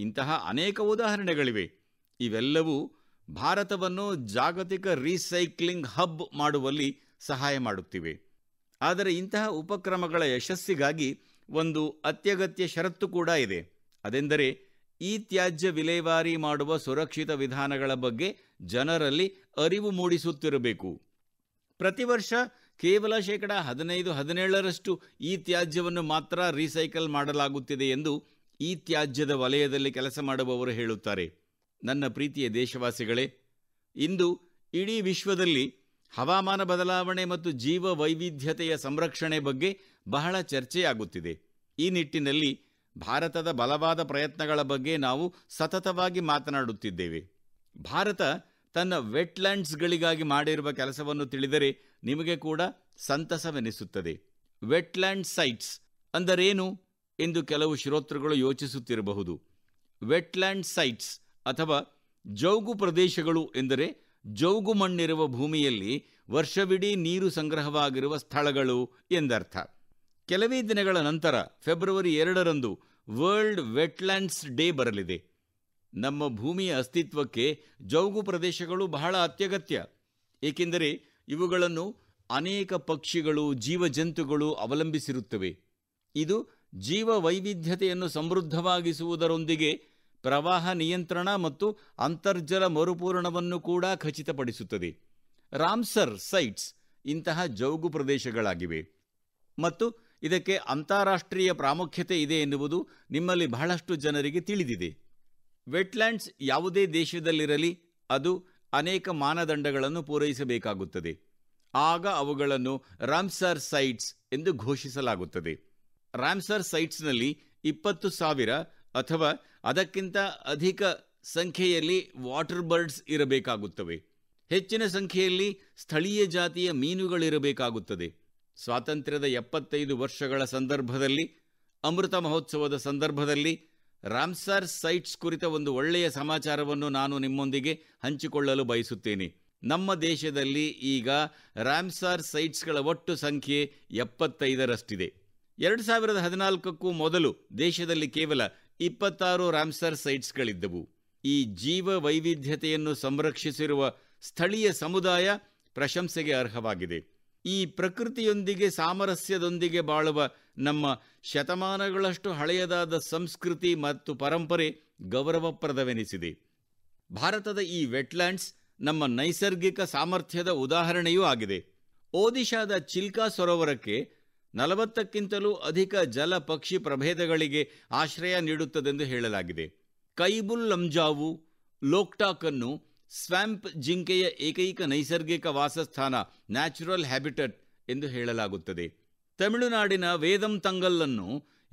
ಇಂತಹ ಅನೇಕ ಉದಾಹರಣೆಗಳಿವೆ ಇವೆಲ್ಲವೂ ಭಾರತವನ್ನು ಜಾಗತಿಕ ರೀಸೈಕ್ಲಿಂಗ್ ಹಬ್ ಮಾಡುವಲ್ಲಿ ಸಹಾಯ ಮಾಡುತ್ತಿವೆ ಆದರೆ ಇಂತಹ ಉಪಕ್ರಮಗಳ ಯಶಸ್ಸಿಗಾಗಿ ಒಂದು ಅತ್ಯಗತ್ಯ ಷರತ್ತು ಕೂಡ ಇದೆ ಅದೆಂದರೆ ಈ ತ್ಯಾಜ್ಯ ವಿಲೇವಾರಿ ಮಾಡುವ ಸುರಕ್ಷಿತ ವಿಧಾನಗಳ ಬಗ್ಗೆ ಜನರಲ್ಲಿ ಅರಿವು ಮೂಡಿಸುತ್ತಿರಬೇಕು ಪ್ರತಿ ವರ್ಷ ಕೇವಲ ಶೇಕಡ ಹದಿನೈದು ಹದಿನೇಳರಷ್ಟು ಈ ತ್ಯಾಜ್ಯವನ್ನು ಮಾತ್ರ ರೀಸೈಕಲ್ ಮಾಡಲಾಗುತ್ತಿದೆ ಎಂದು ಈ ತ್ಯಾಜ್ಯದ ವಲಯದಲ್ಲಿ ಕೆಲಸ ಮಾಡುವವರು ಹೇಳುತ್ತಾರೆ ನನ್ನ ಪ್ರೀತಿಯ ದೇಶವಾಸಿಗಳೇ ಇಂದು ಇಡೀ ವಿಶ್ವದಲ್ಲಿ ಹವಾಮಾನ ಬದಲಾವಣೆ ಮತ್ತು ಜೀವ ವೈವಿಧ್ಯತೆಯ ಸಂರಕ್ಷಣೆ ಬಗ್ಗೆ ಬಹಳ ಚರ್ಚೆಯಾಗುತ್ತಿದೆ ಈ ನಿಟ್ಟಿನಲ್ಲಿ ಭಾರತದ ಬಲವಾದ ಪ್ರಯತ್ನಗಳ ಬಗ್ಗೆ ನಾವು ಸತತವಾಗಿ ಮಾತನಾಡುತ್ತಿದ್ದೇವೆ ಭಾರತ ತನ್ನ ವೆಟ್ಲ್ಯಾಂಡ್ಸ್ಗಳಿಗಾಗಿ ಮಾಡಿರುವ ಕೆಲಸವನ್ನು ತಿಳಿದರೆ ನಿಮಗೆ ಕೂಡ ಸಂತಸವೆನಿಸುತ್ತದೆ ವೆಟ್ಲ್ಯಾಂಡ್ ಸೈಟ್ಸ್ ಅಂದರೇನು ಎಂದು ಕೆಲವು ಶ್ರೋತೃಗಳು ಯೋಚಿಸುತ್ತಿರಬಹುದು ವೆಟ್ಲ್ಯಾಂಡ್ ಸೈಟ್ಸ್ ಅಥವಾ ಜೌಗು ಪ್ರದೇಶಗಳು ಎಂದರೆ ಜೌಗು ಮಣ್ಣಿರುವ ಭೂಮಿಯಲ್ಲಿ ವರ್ಷವಿಡೀ ನೀರು ಸಂಗ್ರಹವಾಗಿರುವ ಸ್ಥಳಗಳು ಎಂದರ್ಥ ಕೆಲವೇ ದಿನಗಳ ನಂತರ ಫೆಬ್ರವರಿ ಎರಡರಂದು ವರ್ಲ್ಡ್ ವೆಟ್ಲ್ಯಾಂಡ್ಸ್ ಡೇ ಬರಲಿದೆ ನಮ್ಮ ಭೂಮಿಯ ಅಸ್ತಿತ್ವಕ್ಕೆ ಜೌಗು ಪ್ರದೇಶಗಳು ಬಹಳ ಅತ್ಯಗತ್ಯ ಏಕೆಂದರೆ ಇವುಗಳನ್ನು ಅನೇಕ ಪಕ್ಷಿಗಳು ಜೀವಜಂತುಗಳು ಅವಲಂಬಿಸಿರುತ್ತವೆ ಇದು ಜೀವ ವೈವಿಧ್ಯತೆಯನ್ನು ಸಮೃದ್ಧವಾಗಿಸುವುದರೊಂದಿಗೆ ಪ್ರವಾಹ ನಿಯಂತ್ರಣ ಮತ್ತು ಅಂತರ್ಜಲ ಮರುಪೂರಣವನ್ನು ಕೂಡ ಖಚಿತಪಡಿಸುತ್ತದೆ ರಾಮ್ಸರ್ ಸೈಟ್ಸ್ ಇಂತಹ ಜೌಗು ಪ್ರದೇಶಗಳಾಗಿವೆ ಮತ್ತು ಇದಕ್ಕೆ ಅಂತಾರಾಷ್ಟ್ರೀಯ ಪ್ರಾಮುಖ್ಯತೆ ಇದೆ ಎನ್ನುವುದು ನಿಮ್ಮಲ್ಲಿ ಬಹಳಷ್ಟು ಜನರಿಗೆ ತಿಳಿದಿದೆ ವೆಟ್ಲ್ಯಾಂಡ್ಸ್ ಯಾವುದೇ ದೇಶದಲ್ಲಿರಲಿ ಅದು ಅನೇಕ ಮಾನದಂಡಗಳನ್ನು ಪೂರೈಸಬೇಕಾಗುತ್ತದೆ ಆಗ ಅವುಗಳನ್ನು ರಾಮ್ಸರ್ ಸೈಟ್ಸ್ ಎಂದು ಘೋಷಿಸಲಾಗುತ್ತದೆ ರಾಮ್ಸರ್ ಸೈಟ್ಸ್ನಲ್ಲಿ ಇಪ್ಪತ್ತು ಸಾವಿರ ಅಥವಾ ಅದಕ್ಕಿಂತ ಅಧಿಕ ಸಂಖ್ಯೆಯಲ್ಲಿ ವಾಟರ್ ಬರ್ಡ್ಸ್ ಇರಬೇಕಾಗುತ್ತವೆ ಹೆಚ್ಚಿನ ಸಂಖ್ಯೆಯಲ್ಲಿ ಸ್ಥಳೀಯ ಜಾತಿಯ ಮೀನುಗಳಿರಬೇಕಾಗುತ್ತದೆ ಸ್ವಾತಂತ್ರ್ಯದ ಎಪ್ಪತ್ತೈದು ವರ್ಷಗಳ ಸಂದರ್ಭದಲ್ಲಿ ಅಮೃತ ಮಹೋತ್ಸವದ ಸಂದರ್ಭದಲ್ಲಿ ರಾಮ್ಸಾರ್ ಸೈಟ್ಸ್ ಕುರಿತ ಒಂದು ಒಳ್ಳೆಯ ಸಮಾಚಾರವನ್ನು ನಾನು ನಿಮ್ಮೊಂದಿಗೆ ಹಂಚಿಕೊಳ್ಳಲು ಬಯಸುತ್ತೇನೆ ನಮ್ಮ ದೇಶದಲ್ಲಿ ಈಗ ರಾಮ್ಸಾರ್ ಸೈಟ್ಸ್ಗಳ ಒಟ್ಟು ಸಂಖ್ಯೆ ಎಪ್ಪತ್ತೈದರಷ್ಟಿದೆ ಎರಡು ಸಾವಿರದ ಹದಿನಾಲ್ಕಕ್ಕೂ ಮೊದಲು ದೇಶದಲ್ಲಿ ಕೇವಲ ಇಪ್ಪತ್ತಾರು ರಾಮ್ಸರ್ ಸೈಟ್ಸ್ಗಳಿದ್ದವು ಈ ಜೀವ ವೈವಿಧ್ಯತೆಯನ್ನು ಸಂರಕ್ಷಿಸಿರುವ ಸ್ಥಳೀಯ ಸಮುದಾಯ ಪ್ರಶಂಸೆಗೆ ಅರ್ಹವಾಗಿದೆ ಈ ಪ್ರಕೃತಿಯೊಂದಿಗೆ ಸಾಮರಸ್ಯದೊಂದಿಗೆ ಬಾಳುವ ನಮ್ಮ ಶತಮಾನಗಳಷ್ಟು ಹಳೆಯದಾದ ಸಂಸ್ಕೃತಿ ಮತ್ತು ಪರಂಪರೆ ಗೌರವಪ್ರದವೆನಿಸಿದೆ ಭಾರತದ ಈ ವೆಟ್ಲ್ಯಾಂಡ್ಸ್ ನಮ್ಮ ನೈಸರ್ಗಿಕ ಸಾಮರ್ಥ್ಯದ ಉದಾಹರಣೆಯೂ ಆಗಿದೆ ಓದಿಶಾದ ಚಿಲ್ಕಾ ಸರೋವರಕ್ಕೆ ನಲವತ್ತಕ್ಕಿಂತಲೂ ಅಧಿಕ ಜಲ ಪಕ್ಷಿ ಪ್ರಭೇದಗಳಿಗೆ ಆಶ್ರಯ ನೀಡುತ್ತದೆಂದು ಹೇಳಲಾಗಿದೆ ಕೈಬುಲ್ ಲಂಜಾವು ಲೋಕ್ಟಾಕನ್ನು ಸ್ವ್ಯಾಂಪ್ ಜಿಂಕೆಯ ಏಕೈಕ ನೈಸರ್ಗಿಕ ವಾಸಸ್ಥಾನ ನ್ಯಾಚುರಲ್ ಹ್ಯಾಬಿಟೆಟ್ ಎಂದು ಹೇಳಲಾಗುತ್ತದೆ ತಮಿಳುನಾಡಿನ ವೇದಂ ತಂಗಲ್ಲನ್ನು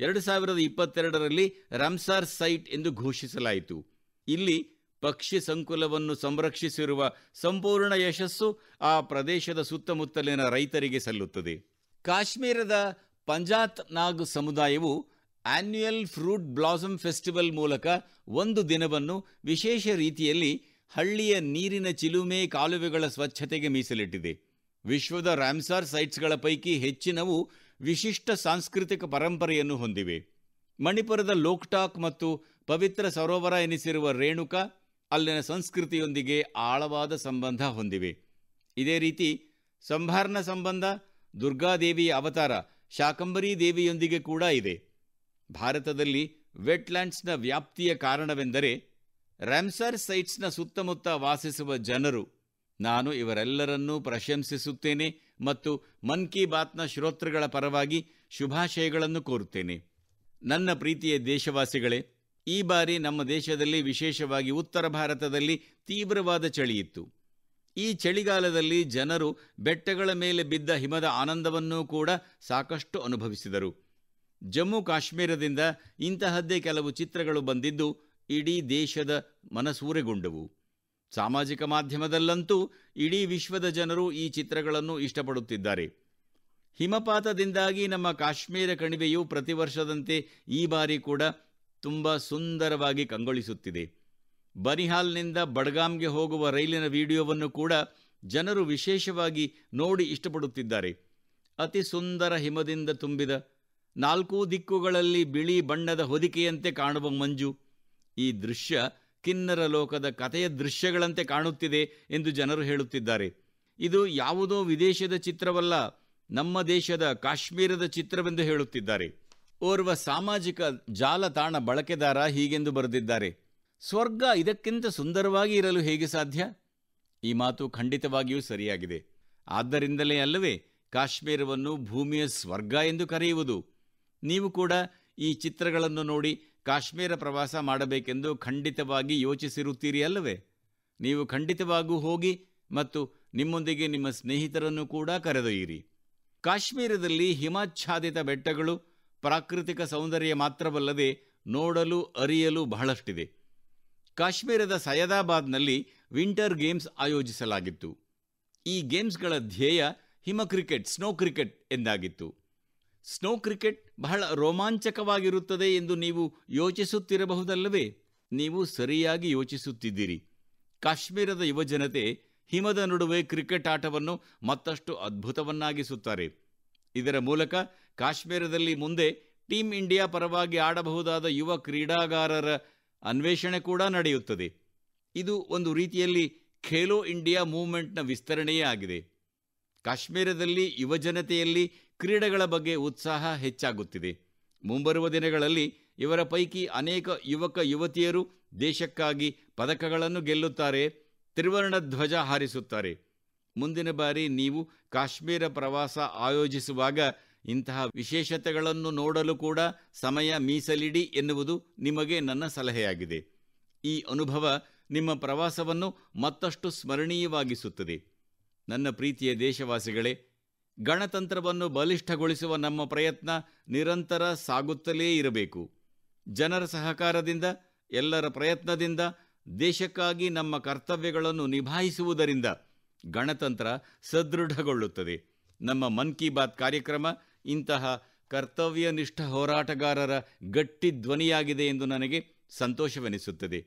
ಎರಡು ಸಾವಿರದ ಇಪ್ಪತ್ತೆರಡರಲ್ಲಿ ರಮ್ಸಾರ್ ಸೈಟ್ ಎಂದು ಘೋಷಿಸಲಾಯಿತು ಇಲ್ಲಿ ಪಕ್ಷಿ ಸಂಕುಲವನ್ನು ಸಂರಕ್ಷಿಸಿರುವ ಸಂಪೂರ್ಣ ಯಶಸ್ಸು ಆ ಪ್ರದೇಶದ ಸುತ್ತಮುತ್ತಲಿನ ರೈತರಿಗೆ ಸಲ್ಲುತ್ತದೆ ಕಾಶ್ಮೀರದ ಪಂಜಾತ್ ನಾಗ್ ಸಮುದಾಯವು ಆನ್ಯುಯಲ್ ಫ್ರೂಟ್ ಬ್ಲಾಸಮ್ ಫೆಸ್ಟಿವಲ್ ಮೂಲಕ ಒಂದು ದಿನವನ್ನು ವಿಶೇಷ ರೀತಿಯಲ್ಲಿ ಹಳ್ಳಿಯ ನೀರಿನ ಚಿಲುಮೆ ಕಾಲುವೆಗಳ ಸ್ವಚ್ಛತೆಗೆ ಮೀಸಲಿಟ್ಟಿದೆ ವಿಶ್ವದ ರ್ಯಾಮ್ಸಾರ್ ಸೈಟ್ಸ್ಗಳ ಪೈಕಿ ಹೆಚ್ಚಿನವು ವಿಶಿಷ್ಟ ಸಾಂಸ್ಕೃತಿಕ ಪರಂಪರೆಯನ್ನು ಹೊಂದಿವೆ ಮಣಿಪುರದ ಲೋಕ್ಟಾಕ್ ಮತ್ತು ಪವಿತ್ರ ಸರೋವರ ಎನಿಸಿರುವ ರೇಣುಕಾ ಅಲ್ಲಿನ ಸಂಸ್ಕೃತಿಯೊಂದಿಗೆ ಆಳವಾದ ಸಂಬಂಧ ಹೊಂದಿವೆ ಇದೇ ರೀತಿ ಸಂಭಾರ್ನ ಸಂಬಂಧ ದುರ್ಗಾದೇವಿಯ ಅವತಾರ ಶಾಕಂಬರಿ ದೇವಿಯೊಂದಿಗೆ ಕೂಡ ಇದೆ ಭಾರತದಲ್ಲಿ ವೆಟ್ಲ್ಯಾಂಡ್ಸ್ನ ವ್ಯಾಪ್ತಿಯ ಕಾರಣವೆಂದರೆ ರೆಮ್ಸರ್ ಸೈಟ್ಸ್ನ ಸುತ್ತಮುತ್ತ ವಾಸಿಸುವ ಜನರು ನಾನು ಇವರೆಲ್ಲರನ್ನೂ ಪ್ರಶಂಸಿಸುತ್ತೇನೆ ಮತ್ತು ಮನ್ ಕಿ ಬಾತ್ನ ಶ್ರೋತೃಗಳ ಪರವಾಗಿ ಶುಭಾಶಯಗಳನ್ನು ಕೋರುತ್ತೇನೆ ನನ್ನ ಪ್ರೀತಿಯ ದೇಶವಾಸಿಗಳೇ ಈ ಬಾರಿ ನಮ್ಮ ದೇಶದಲ್ಲಿ ವಿಶೇಷವಾಗಿ ಉತ್ತರ ಭಾರತದಲ್ಲಿ ತೀವ್ರವಾದ ಚಳಿಯಿತ್ತು ಈ ಚಳಿಗಾಲದಲ್ಲಿ ಜನರು ಬೆಟ್ಟಗಳ ಮೇಲೆ ಬಿದ್ದ ಹಿಮದ ಆನಂದವನ್ನೂ ಕೂಡ ಸಾಕಷ್ಟು ಅನುಭವಿಸಿದರು ಜಮ್ಮು ಕಾಶ್ಮೀರದಿಂದ ಇಂತಹದ್ದೇ ಕೆಲವು ಚಿತ್ರಗಳು ಬಂದಿದ್ದು ಇಡೀ ದೇಶದ ಮನಸೂರೆಗೊಂಡವು ಸಾಮಾಜಿಕ ಮಾಧ್ಯಮದಲ್ಲಂತೂ ಇಡೀ ವಿಶ್ವದ ಜನರು ಈ ಚಿತ್ರಗಳನ್ನು ಇಷ್ಟಪಡುತ್ತಿದ್ದಾರೆ ಹಿಮಪಾತದಿಂದಾಗಿ ನಮ್ಮ ಕಾಶ್ಮೀರ ಕಣಿವೆಯು ಪ್ರತಿ ವರ್ಷದಂತೆ ಈ ಬಾರಿ ಕೂಡ ತುಂಬ ಸುಂದರವಾಗಿ ಕಂಗೊಳಿಸುತ್ತಿದೆ ಬನಿಹಾಲ್ನಿಂದ ಬಡ್ಗಾಮ್ಗೆ ಹೋಗುವ ರೈಲಿನ ವಿಡಿಯೋವನ್ನು ಕೂಡ ಜನರು ವಿಶೇಷವಾಗಿ ನೋಡಿ ಇಷ್ಟಪಡುತ್ತಿದ್ದಾರೆ ಅತಿ ಸುಂದರ ಹಿಮದಿಂದ ತುಂಬಿದ ನಾಲ್ಕೂ ದಿಕ್ಕುಗಳಲ್ಲಿ ಬಿಳಿ ಬಣ್ಣದ ಹೊದಿಕೆಯಂತೆ ಕಾಣುವ ಮಂಜು ಈ ದೃಶ್ಯ ಕಿನ್ನರ ಲೋಕದ ಕಥೆಯ ದೃಶ್ಯಗಳಂತೆ ಕಾಣುತ್ತಿದೆ ಎಂದು ಜನರು ಹೇಳುತ್ತಿದ್ದಾರೆ ಇದು ಯಾವುದೋ ವಿದೇಶದ ಚಿತ್ರವಲ್ಲ ನಮ್ಮ ದೇಶದ ಕಾಶ್ಮೀರದ ಚಿತ್ರವೆಂದು ಹೇಳುತ್ತಿದ್ದಾರೆ ಓರ್ವ ಸಾಮಾಜಿಕ ಜಾಲತಾಣ ಬಳಕೆದಾರ ಹೀಗೆಂದು ಬರೆದಿದ್ದಾರೆ ಸ್ವರ್ಗ ಇದಕ್ಕಿಂತ ಸುಂದರವಾಗಿ ಇರಲು ಹೇಗೆ ಸಾಧ್ಯ ಈ ಮಾತು ಖಂಡಿತವಾಗಿಯೂ ಸರಿಯಾಗಿದೆ ಆದ್ದರಿಂದಲೇ ಅಲ್ಲವೇ ಕಾಶ್ಮೀರವನ್ನು ಭೂಮಿಯ ಸ್ವರ್ಗ ಎಂದು ಕರೆಯುವುದು ನೀವು ಕೂಡ ಈ ಚಿತ್ರಗಳನ್ನು ನೋಡಿ ಕಾಶ್ಮೀರ ಪ್ರವಾಸ ಮಾಡಬೇಕೆಂದು ಖಂಡಿತವಾಗಿ ಯೋಚಿಸಿರುತ್ತೀರಿ ಅಲ್ಲವೇ ನೀವು ಖಂಡಿತವಾಗೂ ಹೋಗಿ ಮತ್ತು ನಿಮ್ಮೊಂದಿಗೆ ನಿಮ್ಮ ಸ್ನೇಹಿತರನ್ನು ಕೂಡ ಕರೆದೊಯ್ಯಿರಿ ಕಾಶ್ಮೀರದಲ್ಲಿ ಹಿಮಾಚ್ಛಾದಿತ ಬೆಟ್ಟಗಳು ಪ್ರಾಕೃತಿಕ ಸೌಂದರ್ಯ ಮಾತ್ರವಲ್ಲದೆ ನೋಡಲು ಅರಿಯಲು ಬಹಳಷ್ಟಿದೆ ಕಾಶ್ಮೀರದ ಸಯದಾಬಾದ್ನಲ್ಲಿ ವಿಂಟರ್ ಗೇಮ್ಸ್ ಆಯೋಜಿಸಲಾಗಿತ್ತು ಈ ಗೇಮ್ಸ್ಗಳ ಧ್ಯೇಯ ಹಿಮ ಕ್ರಿಕೆಟ್ ಸ್ನೋ ಕ್ರಿಕೆಟ್ ಎಂದಾಗಿತ್ತು ಸ್ನೋ ಕ್ರಿಕೆಟ್ ಬಹಳ ರೋಮಾಂಚಕವಾಗಿರುತ್ತದೆ ಎಂದು ನೀವು ಯೋಚಿಸುತ್ತಿರಬಹುದಲ್ಲವೇ ನೀವು ಸರಿಯಾಗಿ ಯೋಚಿಸುತ್ತಿದ್ದೀರಿ ಕಾಶ್ಮೀರದ ಯುವಜನತೆ ಹಿಮದ ನಡುವೆ ಕ್ರಿಕೆಟ್ ಆಟವನ್ನು ಮತ್ತಷ್ಟು ಅದ್ಭುತವನ್ನಾಗಿಸುತ್ತಾರೆ ಇದರ ಮೂಲಕ ಕಾಶ್ಮೀರದಲ್ಲಿ ಮುಂದೆ ಟೀಂ ಇಂಡಿಯಾ ಪರವಾಗಿ ಆಡಬಹುದಾದ ಯುವ ಕ್ರೀಡಾಗಾರರ ಅನ್ವೇಷಣೆ ಕೂಡ ನಡೆಯುತ್ತದೆ ಇದು ಒಂದು ರೀತಿಯಲ್ಲಿ ಖೇಲೋ ಇಂಡಿಯಾ ಮೂವ್ಮೆಂಟ್ನ ವಿಸ್ತರಣೆಯೇ ಆಗಿದೆ ಕಾಶ್ಮೀರದಲ್ಲಿ ಯುವಜನತೆಯಲ್ಲಿ ಕ್ರೀಡೆಗಳ ಬಗ್ಗೆ ಉತ್ಸಾಹ ಹೆಚ್ಚಾಗುತ್ತಿದೆ ಮುಂಬರುವ ದಿನಗಳಲ್ಲಿ ಇವರ ಪೈಕಿ ಅನೇಕ ಯುವಕ ಯುವತಿಯರು ದೇಶಕ್ಕಾಗಿ ಪದಕಗಳನ್ನು ಗೆಲ್ಲುತ್ತಾರೆ ತ್ರಿವರ್ಣ ಧ್ವಜ ಹಾರಿಸುತ್ತಾರೆ ಮುಂದಿನ ಬಾರಿ ನೀವು ಕಾಶ್ಮೀರ ಪ್ರವಾಸ ಆಯೋಜಿಸುವಾಗ ಇಂತಹ ವಿಶೇಷತೆಗಳನ್ನು ನೋಡಲು ಕೂಡ ಸಮಯ ಮೀಸಲಿಡಿ ಎನ್ನುವುದು ನಿಮಗೆ ನನ್ನ ಸಲಹೆಯಾಗಿದೆ ಈ ಅನುಭವ ನಿಮ್ಮ ಪ್ರವಾಸವನ್ನು ಮತ್ತಷ್ಟು ಸ್ಮರಣೀಯವಾಗಿಸುತ್ತದೆ ನನ್ನ ಪ್ರೀತಿಯ ದೇಶವಾಸಿಗಳೇ ಗಣತಂತ್ರವನ್ನು ಬಲಿಷ್ಠಗೊಳಿಸುವ ನಮ್ಮ ಪ್ರಯತ್ನ ನಿರಂತರ ಸಾಗುತ್ತಲೇ ಇರಬೇಕು ಜನರ ಸಹಕಾರದಿಂದ ಎಲ್ಲರ ಪ್ರಯತ್ನದಿಂದ ದೇಶಕ್ಕಾಗಿ ನಮ್ಮ ಕರ್ತವ್ಯಗಳನ್ನು ನಿಭಾಯಿಸುವುದರಿಂದ ಗಣತಂತ್ರ ಸದೃಢಗೊಳ್ಳುತ್ತದೆ ನಮ್ಮ ಮನ್ ಕಿ ಬಾತ್ ಕಾರ್ಯಕ್ರಮ ಇಂತಹ ಕರ್ತವ್ಯನಿಷ್ಠ ಹೋರಾಟಗಾರರ ಗಟ್ಟಿ ಧ್ವನಿಯಾಗಿದೆ ಎಂದು ನನಗೆ ಸಂತೋಷವೆನಿಸುತ್ತದೆ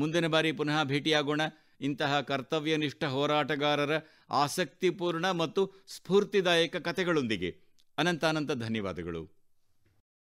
ಮುಂದಿನ ಬಾರಿ ಪುನಃ ಭೇಟಿಯಾಗೋಣ ಇಂತಹ ಕರ್ತವ್ಯನಿಷ್ಠ ಹೋರಾಟಗಾರರ ಆಸಕ್ತಿಪೂರ್ಣ ಮತ್ತು ಸ್ಫೂರ್ತಿದಾಯಕ ಕಥೆಗಳೊಂದಿಗೆ ಅನಂತಾನಂತ ಧನ್ಯವಾದಗಳು